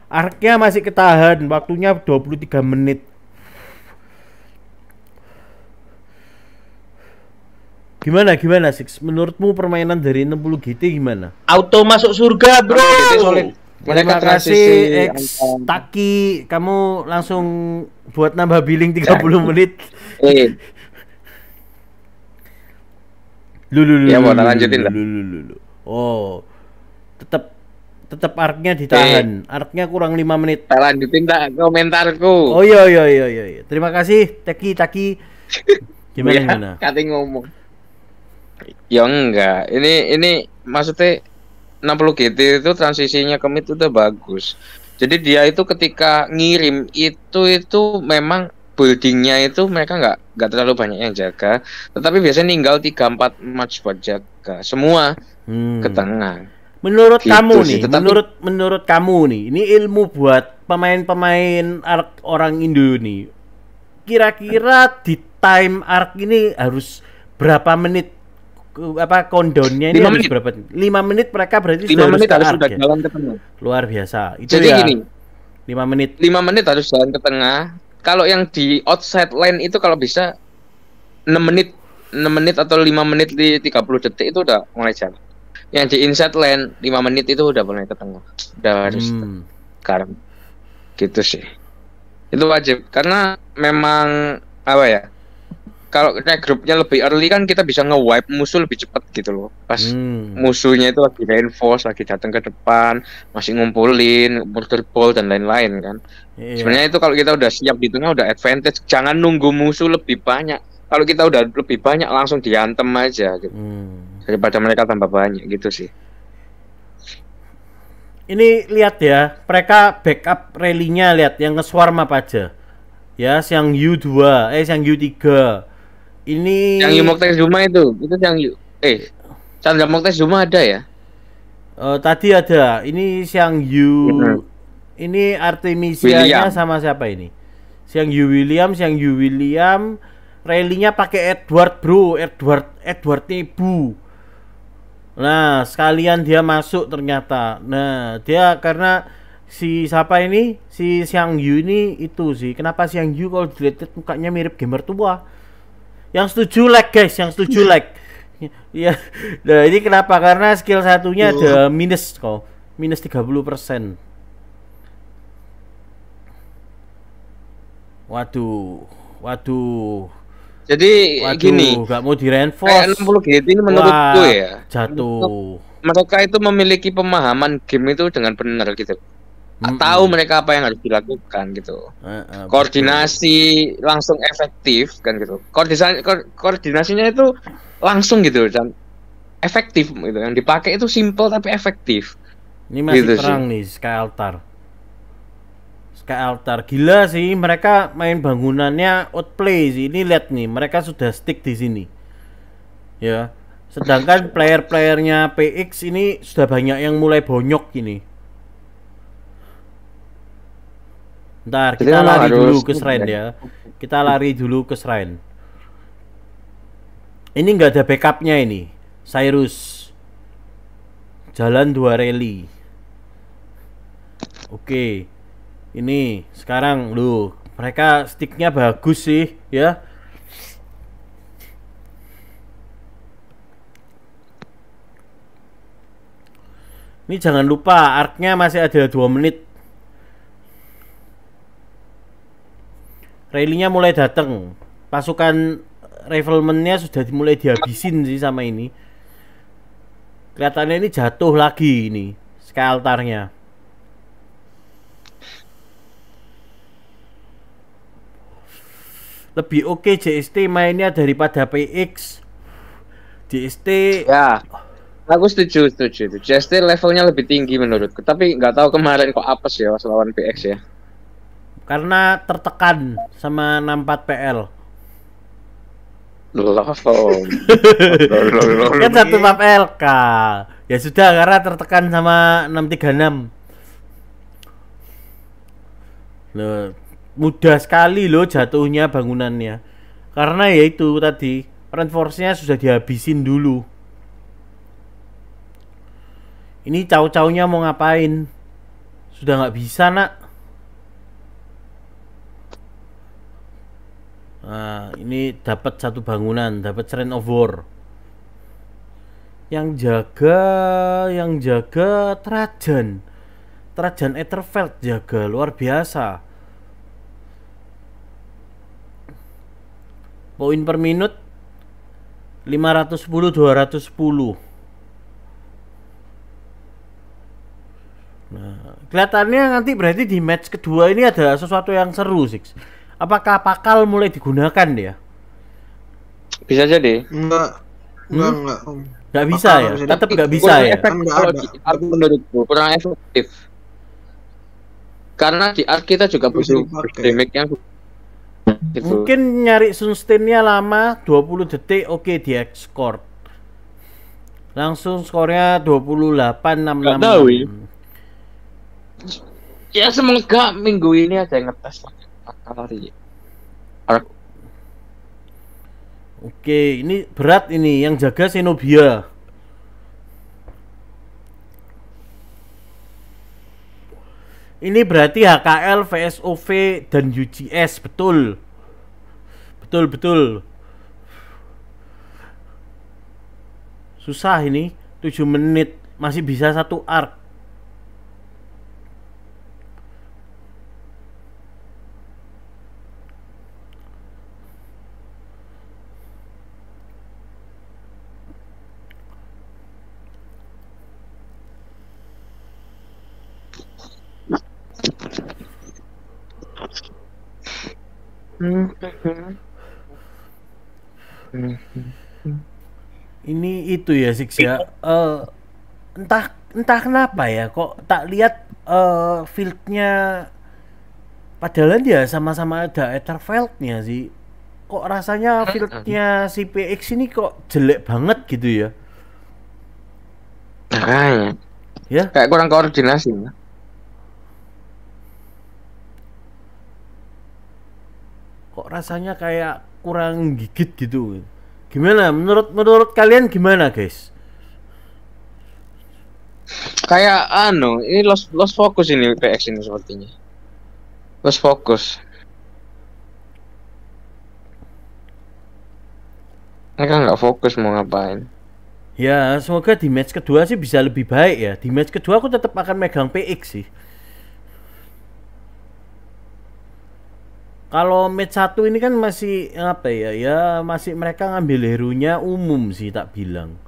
Arknya masih ketahan, waktunya 23 menit. Gimana gimana Six? Menurutmu permainan dari 60 GT gimana? Auto masuk surga, Bro. Terima kasih X Taki, kamu langsung buat nambah billing 30 menit. Eh. Lu lu lu. Ya mau lanjutin lah. Oh. Tetap tetap arknya ditahan. Eh. kurang 5 menit. Tak lanjutin tak komentarku. Oh iya iya iya iya. iya. Terima kasih Taki Taki. Gimana iya, gimana? Kati ngomong. Ya enggak. Ini ini maksudnya 60 GT gitu, itu transisinya ke mid udah bagus. Jadi dia itu ketika ngirim itu itu memang buildingnya itu mereka nggak nggak terlalu banyak yang jaga, tetapi biasanya ninggal 3 4 match buat jaga. Semua hmm. ke tengah. Menurut gitu kamu nih, tetapi... menurut menurut kamu nih, ini ilmu buat pemain-pemain orang Indo nih. Kira-kira di time arc ini harus berapa menit apa kondonnya ini lima harus menit. berapa? 5 menit mereka berarti 5 sudah menit harus, harus sudah ya? jalan ke tengah. Luar biasa. Itu Jadi ya, gini. 5 menit. 5 menit harus jalan ke tengah. Kalau yang di outside line itu kalau bisa 6 menit 6 menit atau 5 menit di 30 detik itu udah mulai jalan. Yang di inside line 5 menit itu udah mulai ke tengah. Udah harus hmm. sekarang. Gitu sih. Itu wajib karena memang apa ya? kalau naik grupnya lebih early kan kita bisa nge-wipe musuh lebih cepat gitu loh. Pas hmm. musuhnya itu lagi reinforce, lagi datang ke depan, masih ngumpulin, murder ball dan lain-lain kan. Yeah. Sebenarnya itu kalau kita udah siap di tengah udah advantage. Jangan nunggu musuh lebih banyak. Kalau kita udah lebih banyak langsung diantem aja gitu. Hmm. Daripada mereka tambah banyak gitu sih. Ini lihat ya, mereka backup rally-nya lihat yang nge-swarm apa aja. Ya, yes, yang U2, eh yang U3 ini Yang tes Zuma itu, itu yang eh Chandra Moktes Zuma ada ya? Uh, tadi ada. Ini Siang Yu. Hmm. Ini Artemisia-nya sama siapa ini? Siang Yu William, Siang Yu William. Rally-nya pakai Edward, Bro. Edward Edward Tebu. Nah, sekalian dia masuk ternyata. Nah, dia karena si siapa ini? Si Siang Yu ini itu sih. Kenapa Siang Yu kalau dilihat mukanya mirip gamer tua? yang setuju like guys yang setuju iya. like ya nah, ini kenapa karena skill satunya iya. ada minus kok minus 30 persen waduh waduh jadi waduh, gini nggak mau di reinforce kayak 60 GT ini menurutku ya jatuh mereka itu memiliki pemahaman game itu dengan benar gitu hmm tahu mereka apa yang harus dilakukan gitu. koordinasi langsung efektif kan gitu. Koordinasi ko- koordinasinya itu langsung gitu dan efektif gitu. Yang dipakai itu simple tapi efektif. Ini masih gitu terang sih. nih Sky Altar. Sky Altar gila sih mereka main bangunannya outplay sih. Ini lihat nih mereka sudah stick di sini. Ya. Sedangkan player-playernya PX ini sudah banyak yang mulai bonyok ini Ntar Jadi kita lari dulu ke shrine ya. Kita lari dulu ke shrine. Ini nggak ada backupnya ini. Cyrus. Jalan dua rally. Oke. Ini sekarang lu mereka sticknya bagus sih ya. Ini jangan lupa arknya masih ada dua menit Rally-nya mulai datang. Pasukan rifleman nya sudah mulai dihabisin sih sama ini. Kelihatannya ini jatuh lagi ini skaltarnya. Lebih oke okay JST mainnya daripada PX. JST ya. Aku setuju, setuju. JST levelnya lebih tinggi menurutku. Tapi nggak tahu kemarin kok apes ya lawan PX ya karena tertekan sama 64 PL. Loh, kan satu map LK. Ya sudah karena tertekan sama 636. Loh, mudah sekali loh jatuhnya bangunannya. Karena ya itu tadi reinforce-nya sudah dihabisin dulu. Ini cau-caunya mau ngapain? Sudah nggak bisa, Nak. Nah, ini dapat satu bangunan, dapat train of War. Yang jaga, yang jaga Trajan. Trajan Etherfeld jaga, luar biasa. Poin per minut 510 210. Nah, kelihatannya nanti berarti di match kedua ini ada sesuatu yang seru, sih apakah pakal mulai digunakan ya? Bisa jadi. Enggak. Enggak, hmm? enggak. Enggak bisa ya. Tetap enggak bisa ya. Enggak Menurutku kurang efektif. Karena di art kita juga butuh gimmick yang gitu. Mungkin nyari sustainnya lama 20 detik oke okay, di export. Langsung skornya 28 66. Ya. ya semoga minggu ini ada yang ngetes lagi. Akari. Ar- Oke, ini berat ini yang jaga Senobia. Ini berarti HKL, VSOV, dan UGS, betul. Betul, betul. Susah ini, 7 menit. Masih bisa satu arc. Ini itu ya Six ya. Uh, entah entah kenapa ya kok tak lihat uh, fieldnya padahal dia sama-sama ada Etherveldnya sih kok rasanya hmm. fieldnya si PX ini kok jelek banget gitu ya Nah, ya, ya? kayak kurang koordinasi ya kok rasanya kayak kurang gigit gitu gimana menurut menurut kalian gimana guys kayak anu ini los los fokus ini PX ini sepertinya los fokus mereka nggak fokus mau ngapain ya semoga di match kedua sih bisa lebih baik ya di match kedua aku tetap akan megang PX sih kalau match satu ini kan masih apa ya ya masih mereka ngambil herunya umum sih tak bilang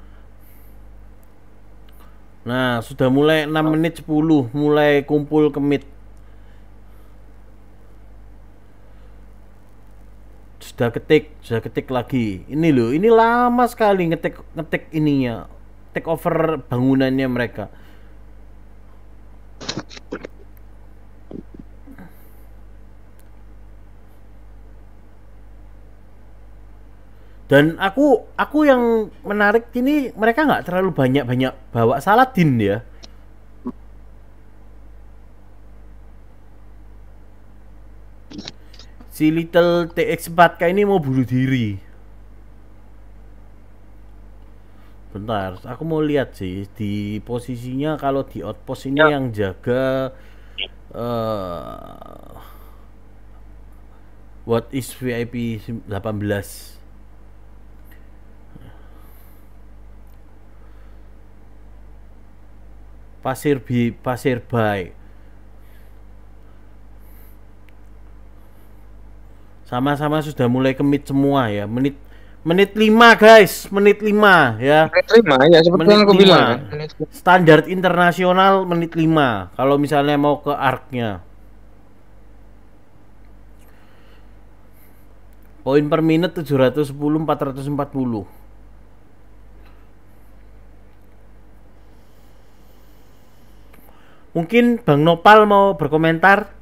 nah sudah mulai 6 menit 10 mulai kumpul ke mid sudah ketik sudah ketik lagi ini loh ini lama sekali ngetik ngetik ininya take over bangunannya mereka dan aku aku yang menarik ini mereka nggak terlalu banyak banyak bawa Saladin ya si Little TX4K ini mau bunuh diri bentar aku mau lihat sih di posisinya kalau di outpost ini ya. yang jaga uh, what is VIP 18 pasir bi pasir baik sama-sama sudah mulai kemit semua ya menit menit lima guys menit lima ya menit lima ya seperti yang aku lima. bilang ya. standar internasional menit lima kalau misalnya mau ke arknya poin per menit 710 440 Mungkin Bang Nopal mau berkomentar?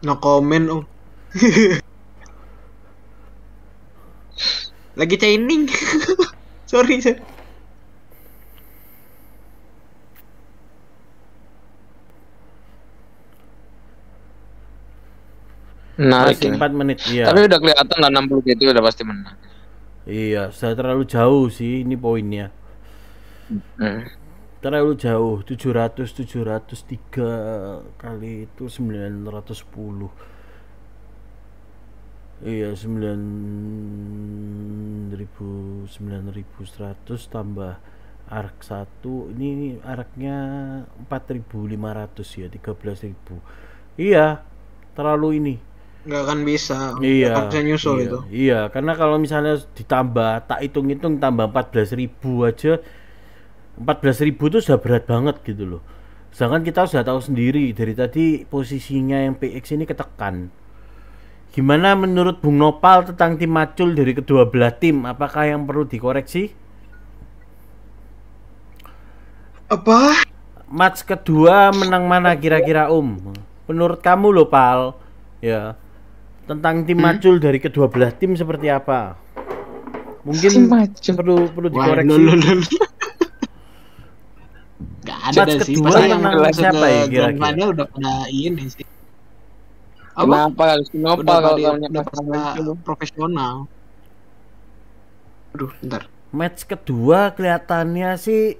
No comment, Om. Lagi training. Sorry, saya. Nah, Masih menit, iya. Tapi udah kelihatan lah 60 gitu udah pasti menang. Iya, Saya terlalu jauh sih ini poinnya. Hmm terlalu jauh 700 703 kali itu 910 iya 9000 9100 tambah arc 1 ini, ini araknya 4500 ya 13000 iya terlalu ini nggak akan bisa iya nggak nyusul iya, itu iya karena kalau misalnya ditambah tak hitung-hitung tambah 14000 aja belas ribu itu sudah berat banget gitu loh sedangkan kita sudah tahu sendiri dari tadi posisinya yang PX ini ketekan gimana menurut Bung Nopal tentang tim macul dari kedua belah tim apakah yang perlu dikoreksi apa match kedua menang mana kira-kira Om um? menurut kamu loh Pal ya tentang tim hmm? macul dari kedua belah tim seperti apa mungkin perlu perlu dikoreksi Wah, no, Gak ada match sih. Kedua yang yang siapa ya kira-kira? udah pada ini sih. Apa? Kenapa harus kenapa kalau dia, udah pada profesional? Aduh, bentar. Match kedua kelihatannya sih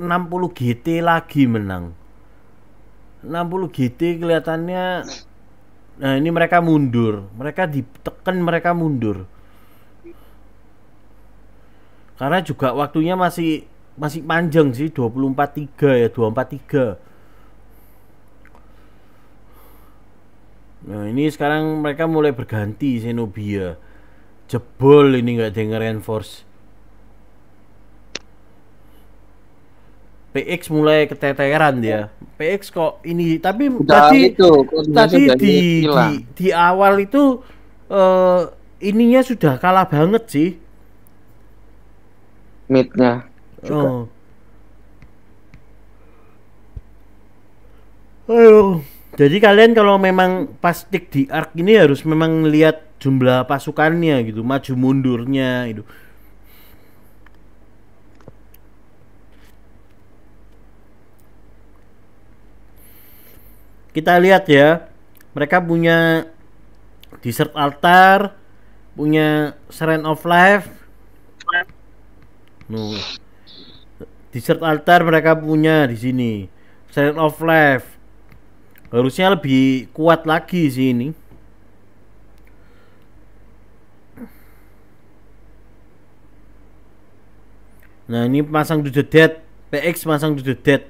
60 GT lagi menang. 60 GT kelihatannya Nah ini mereka mundur, mereka diteken mereka mundur. Karena juga waktunya masih masih panjang sih 243 ya 243 Nah ini sekarang mereka mulai berganti Zenobia Jebol ini nggak denger reinforce PX mulai keteteran dia. PX kok ini tapi Udah tadi itu, tadi di, di di awal itu uh, ininya sudah kalah banget sih. Midnya. Oh. Ayo. Jadi kalian kalau memang pas di arc ini harus memang lihat jumlah pasukannya gitu, maju mundurnya itu Kita lihat ya, mereka punya desert altar, punya Seren of life. Nuh. Desert Altar mereka punya di sini. Silent of Life. Harusnya lebih kuat lagi sih ini. Nah, ini pasang to the dead. PX pasang to the dead.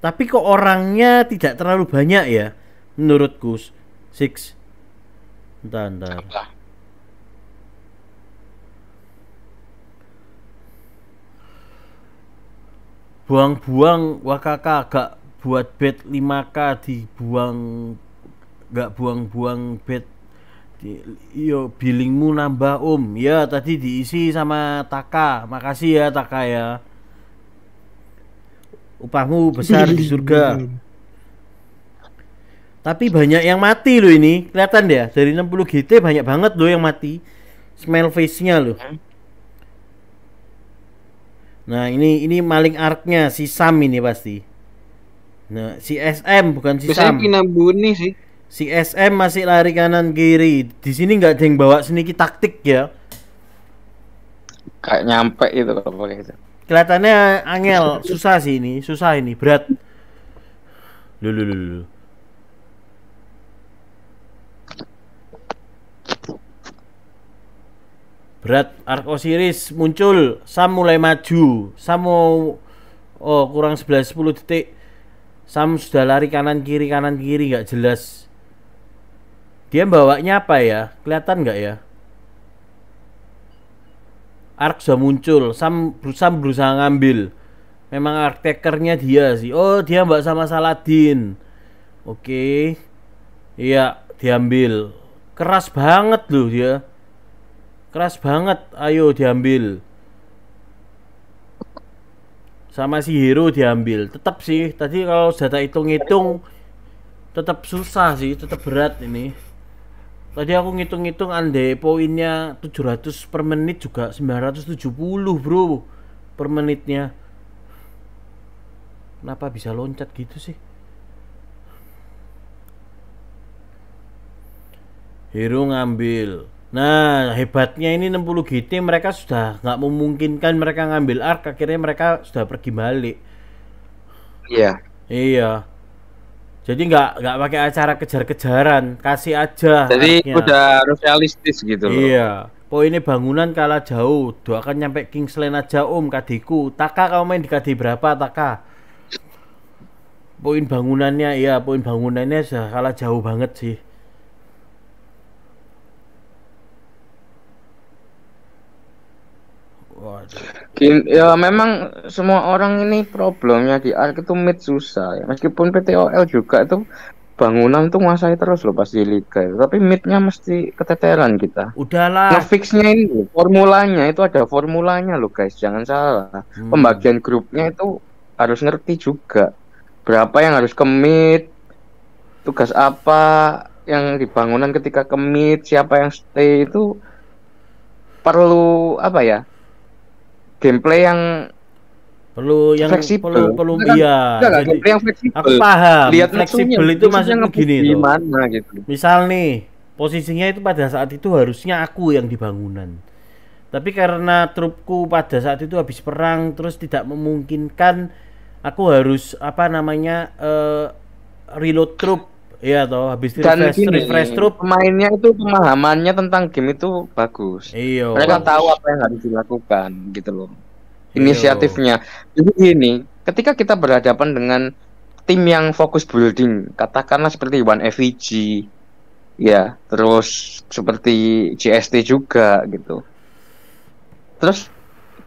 Tapi kok orangnya tidak terlalu banyak ya menurutku. Six. Entar, entar. buang-buang wakaka gak buat bed 5k dibuang gak buang-buang bed yo billingmu nambah om ya tadi diisi sama Taka makasih ya Taka ya upahmu besar di surga tapi banyak yang mati loh ini kelihatan ya dari 60 GT banyak banget loh yang mati smell face nya loh hmm? Nah, ini ini maling arknya si Sam ini pasti. Nah, si SM bukan si Biasanya Sam. Pinambuni sih. Si SM masih lari kanan kiri. Di sini nggak ada yang bawa seniki taktik ya. Kayak nyampe itu kalau pakai itu. Kelihatannya angel, susah sih ini, susah ini, berat. Lulu berat Ark Osiris muncul Sam mulai maju Sam mau oh kurang 11 10 detik Sam sudah lari kanan kiri kanan kiri nggak jelas dia bawanya apa ya kelihatan nggak ya Ark sudah muncul Sam berusaha berusaha ngambil memang artekernya dia sih oh dia mbak sama Saladin oke okay. iya diambil keras banget loh dia keras banget ayo diambil sama si hero diambil tetap sih tadi kalau data hitung-hitung tetap susah sih tetap berat ini tadi aku ngitung-ngitung ande, poinnya 700 per menit juga 970 bro per menitnya kenapa bisa loncat gitu sih hero ngambil Nah, hebatnya ini 60 GT mereka sudah nggak memungkinkan mereka ngambil ark akhirnya mereka sudah pergi balik. Iya. Iya. Jadi nggak nggak pakai acara kejar-kejaran, kasih aja. Jadi udah harus realistis gitu. Loh. Iya. ini bangunan kalah jauh, doakan nyampe Kingsland aja om kadiku. Taka kau main di kadi berapa Taka? Poin bangunannya, iya poin bangunannya sudah kalah jauh banget sih. ya memang semua orang ini problemnya di ARK itu mid susah ya. Meskipun PTOL juga itu bangunan tuh nguasai terus loh pasti liga tapi midnya mesti keteteran kita udahlah nah, fixnya ini formulanya itu ada formulanya loh guys jangan salah hmm. pembagian grupnya itu harus ngerti juga berapa yang harus kemit tugas apa yang di bangunan ketika kemit siapa yang stay itu perlu apa ya gameplay yang perlu yang fleksibel. perlu perlu kan, iya. Enggak, Jadi, yang fleksibel. Aku paham. Lihat fleksibel itu maksudnya gini gimana gitu. Misal nih, posisinya itu pada saat itu harusnya aku yang di bangunan. Tapi karena trupku pada saat itu habis perang terus tidak memungkinkan aku harus apa namanya uh, reload trup Iya toh, habis itu Dan refresh, gini, refresh troop. Pemainnya itu pemahamannya tentang game itu bagus. Iya. Mereka bagus. tahu apa yang harus dilakukan gitu loh. Iya. Inisiatifnya. Iyo. Jadi ini ketika kita berhadapan dengan tim yang fokus building, katakanlah seperti One FVG, ya, terus seperti GST juga gitu. Terus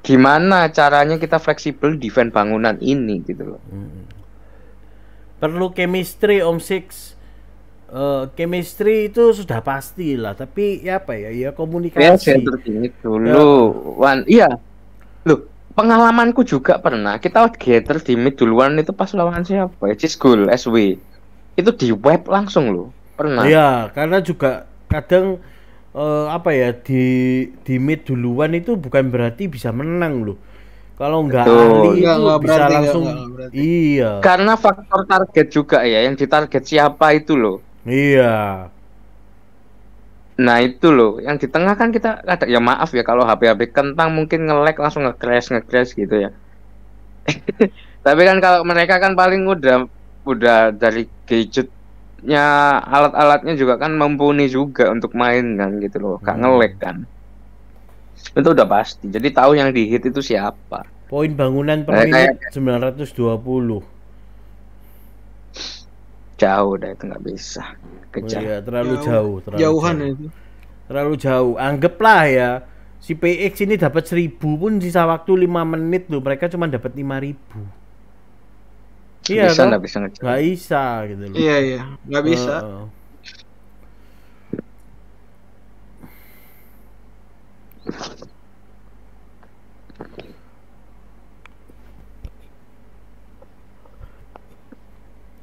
gimana caranya kita fleksibel defend bangunan ini gitu loh. Hmm. Perlu chemistry Om Six uh, chemistry itu sudah pasti lah tapi ya apa ya ya komunikasi ya, dulu ya. one iya loh pengalamanku juga pernah kita gather di mid duluan itu pas lawan siapa ya school SW itu di web langsung loh pernah iya karena juga kadang uh, apa ya di di mid duluan itu bukan berarti bisa menang loh kalau nggak ahli itu bisa berarti, langsung enggak, enggak, berarti. iya karena faktor target juga ya yang ditarget siapa itu loh Iya. Nah itu loh, yang di tengah kan kita ada ya maaf ya kalau HP-HP kentang mungkin ngelek langsung ngecrash ngecrash gitu ya. Tapi kan kalau mereka kan paling udah udah dari gadgetnya alat-alatnya juga kan mumpuni juga untuk main kan gitu loh, gak hmm. ngelek kan. Itu udah pasti. Jadi tahu yang dihit itu siapa. Poin bangunan per menit 920 jauh dah itu nggak bisa kejar oh, iya, terlalu jauh, jauh terlalu jauhan jauh. itu terlalu jauh anggaplah ya si PX ini dapat seribu pun sisa waktu lima menit tuh mereka cuma dapat lima ribu iya bisa, kan? bisa ngejar. bisa gitu loh iya iya nggak bisa uh, uh.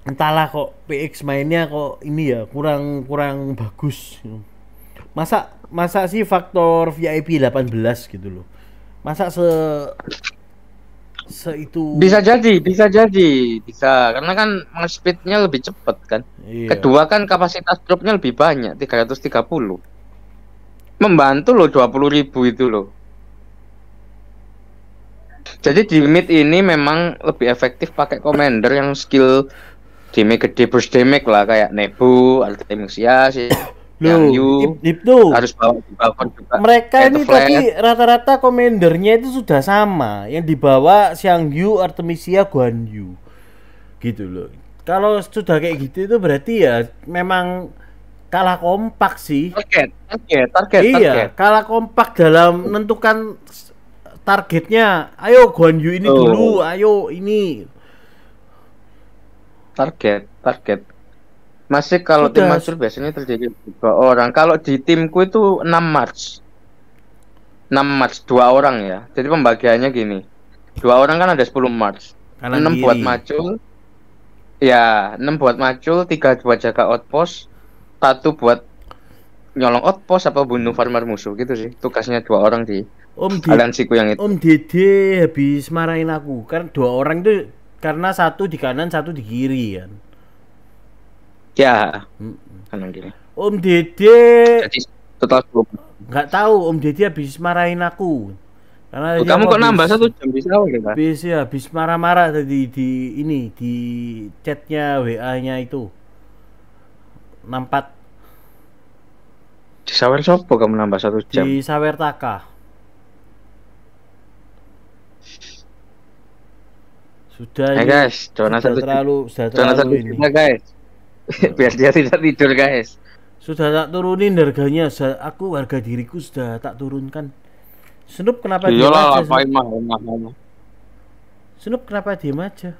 entahlah kok PX mainnya kok ini ya kurang kurang bagus masa masa sih faktor VIP 18 gitu loh masa se se itu bisa jadi bisa jadi bisa karena kan speednya lebih cepat kan iya. kedua kan kapasitas dropnya lebih banyak 330 membantu loh 20 ribu itu loh jadi di mid ini memang lebih efektif pakai commander yang skill Demi gede bus demik lah kayak Nebu, Artemisia sih. Loh, Yu, itu harus bawa di balkon juga. Mereka eh, ini tapi tadi rata-rata komendernya itu sudah sama, yang dibawa siang Yu, Artemisia, Guan Yu. Gitu loh. Kalau sudah kayak gitu itu berarti ya memang kalah kompak sih. Target, target, target. Iya, target. kalah kompak dalam menentukan targetnya. Ayo Guan Yu ini oh. dulu, ayo ini target target masih kalau Udah. tim Mansur biasanya terjadi dua orang kalau di timku itu 6 match, 6 match dua orang ya jadi pembagiannya gini dua orang kan ada 10 match. Kanan 6 diri. buat macul ya 6 buat macul tiga buat jaga outpost satu buat nyolong outpost apa bunuh farmer musuh gitu sih tugasnya dua orang di Om Dede, yang itu Om Dede habis marahin aku kan dua orang itu karena satu di kanan, satu di kiri kan. Ya. Kanan kiri. Om Dede. total Enggak tahu Om Dede habis marahin aku. Karena oh, kamu kok nambah satu jam Bisa. sana kita? Gitu? Habis ya, habis marah-marah tadi di ini di chatnya WA-nya itu. Nampak di sawer sopo kamu nambah satu jam? Di sawer takah Sudah. Hey eh, guys, zona sudah terlalu sudah terlalu satu juta guys. Iya. Biar dia tidak tidur guys. Sudah tak turunin harganya, aku warga diriku sudah tak turunkan. senup kenapa iya dia aja? Iyalah, senup kenapa dia aja?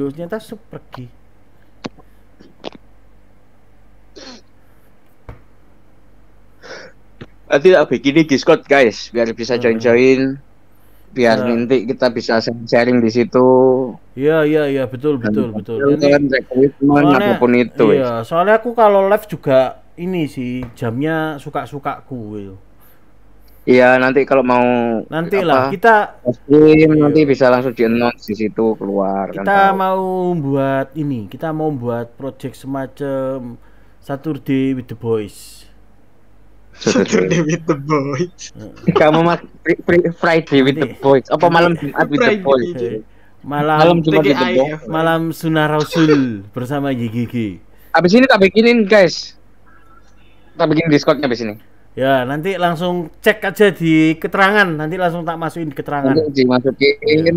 Lu ternyata sup pergi. Nanti tak bikin Discord guys, biar bisa join-join biar ya. nanti kita bisa sharing di situ. Iya iya iya betul betul Dan betul. Kan ya, apapun itu. Iya, soalnya aku kalau live juga ini sih jamnya suka suka gitu. Iya nanti kalau mau nanti lah kita stream nanti bisa langsung di announce di situ keluar. Kan kita kan mau buat ini, kita mau buat project semacam Saturday with the Boys. Saturday with the boys. Kamu mas Friday with the boys. Apa malam Jumat with the boys? Malam malam Jumat with the boys. Ya, malam Sunnah Rasul bersama GGG. Abis ini tak bikinin guys. Tak bikin Discordnya abis ini. Ya, nanti langsung cek aja di keterangan. Nanti langsung tak masukin keterangan. Nanti dimasukin.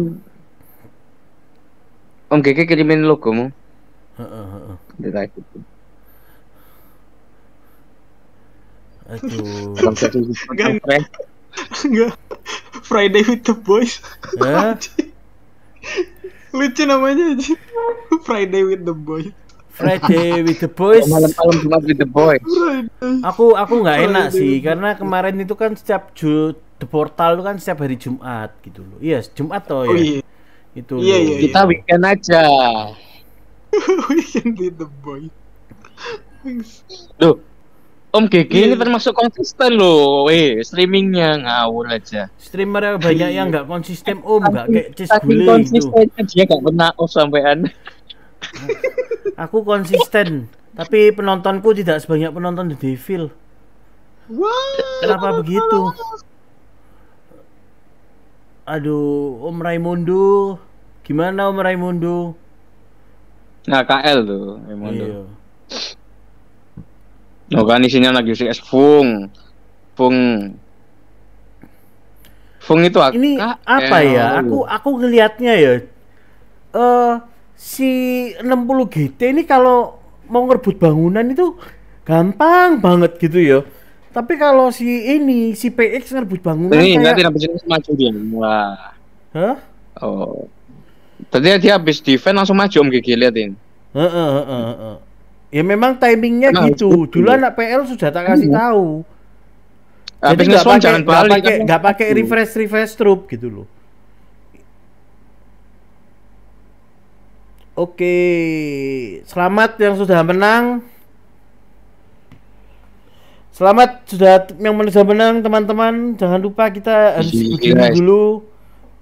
Om Gigi kirimin logomu. Heeh, heeh. Aduh. Enggak. Enggak. Friday with the boys. Eh? Lucu namanya aja. Friday with the boys. Friday with the boys. Malam-malam Jumat with the boys. Friday. Aku aku nggak enak Friday. sih karena kemarin itu kan setiap ju the portal itu kan setiap hari Jumat gitu loh. Iya, yes, Jumat toh oh, ya. Oh, iya. Itu iya, iya, iya, kita iya. weekend aja. weekend with the boys. Duh, Om GG yeah. ini iya. termasuk konsisten loh, eh streamingnya ngawur aja. Streamer banyak yang nggak konsisten om, oh, nggak kayak Cis konsisten aja dia nggak pernah sampai oh, sampean. Aku konsisten, tapi penontonku tidak sebanyak penonton The Devil. Kenapa begitu? Aduh, Om Raimundo, gimana Om Raimundo? Nah, KL tuh, Raimundo. Iya. Lo kan isinya lagi sih es Fung. Fung. Fung itu aku, ini apa ya? Aku aku ngelihatnya ya eh uh, si 60 GT ini kalau mau ngerebut bangunan itu gampang banget gitu ya. Tapi kalau si ini si PX ngerebut bangunan ini kayak... tidak bisa maju dia. Wah. Hah? Oh. Tadi dia habis defend langsung maju om Gigi liatin. Heeh, heeh, heeh. Ya memang timingnya nah, gitu. Dulu anak PL sudah tak kasih hmm. tahu. Ah, Jadi nggak pakai nggak pakai nggak pakai refresh refresh troop gitu loh. Oke, selamat yang sudah menang. Selamat sudah yang sudah menang teman-teman. Jangan lupa kita harus begini iya, iya. dulu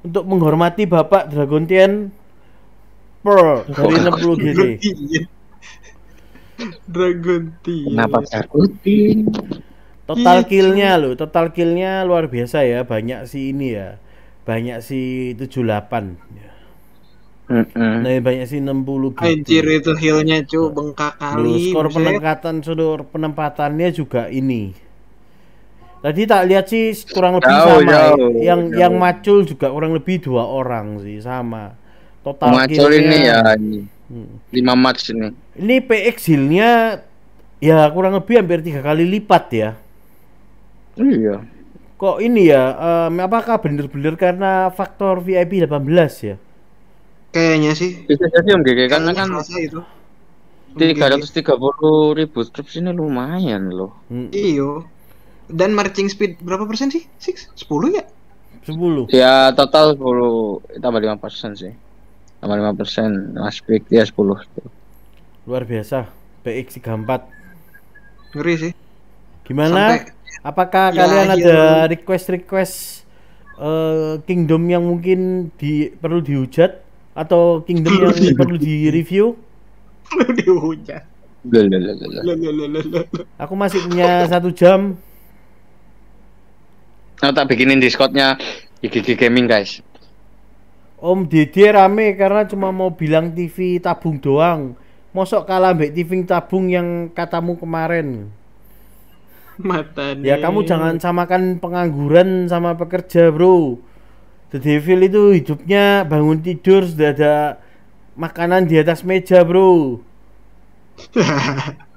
untuk menghormati Bapak Dragon Tien Pearl dari 60 GC. Dragon Tears. Kenapa Dragon Team? Total gitu. killnya lo, total killnya luar biasa ya, banyak si ini ya, banyak si 78 ya. Mm -hmm. Nah, banyak sih 60 gitu. Anjir itu healnya cu bengkak kali. Lu skor penempatan skor penempatannya juga ini. Tadi tak lihat sih kurang lebih jauh, sama. Ya. Jauh, yang jauh. yang macul juga kurang lebih dua orang sih sama. Total macul ini ya ini. 5 hmm. match ini. Ini PX yieldnya ya kurang lebih hampir tiga kali lipat ya. Iya. Kok ini ya? Um, apakah bener benar karena faktor VIP 18 ya? Kayaknya sih. Bisa jadi Om GG karena kan itu. puluh ribu strips ini lumayan loh. Hmm. Iyo. Dan marching speed berapa persen sih? Six? Sepuluh ya? Sepuluh. Ya total sepuluh tambah lima persen sih. Tambah lima persen mas speed ya sepuluh luar biasa BX34 ngeri sih gimana Sampai, apakah ya, kalian ya, ada request-request uh, kingdom yang mungkin di perlu dihujat atau kingdom yang perlu di review perlu dihujat aku masih punya satu jam Nah, tak bikinin Discordnya IGG Gaming guys. Om Dede rame karena cuma mau bilang TV tabung doang mosok kalah mbek Tiving Tabung yang katamu kemarin mata ya kamu jangan samakan pengangguran sama pekerja bro The Devil itu hidupnya bangun tidur sudah ada makanan di atas meja bro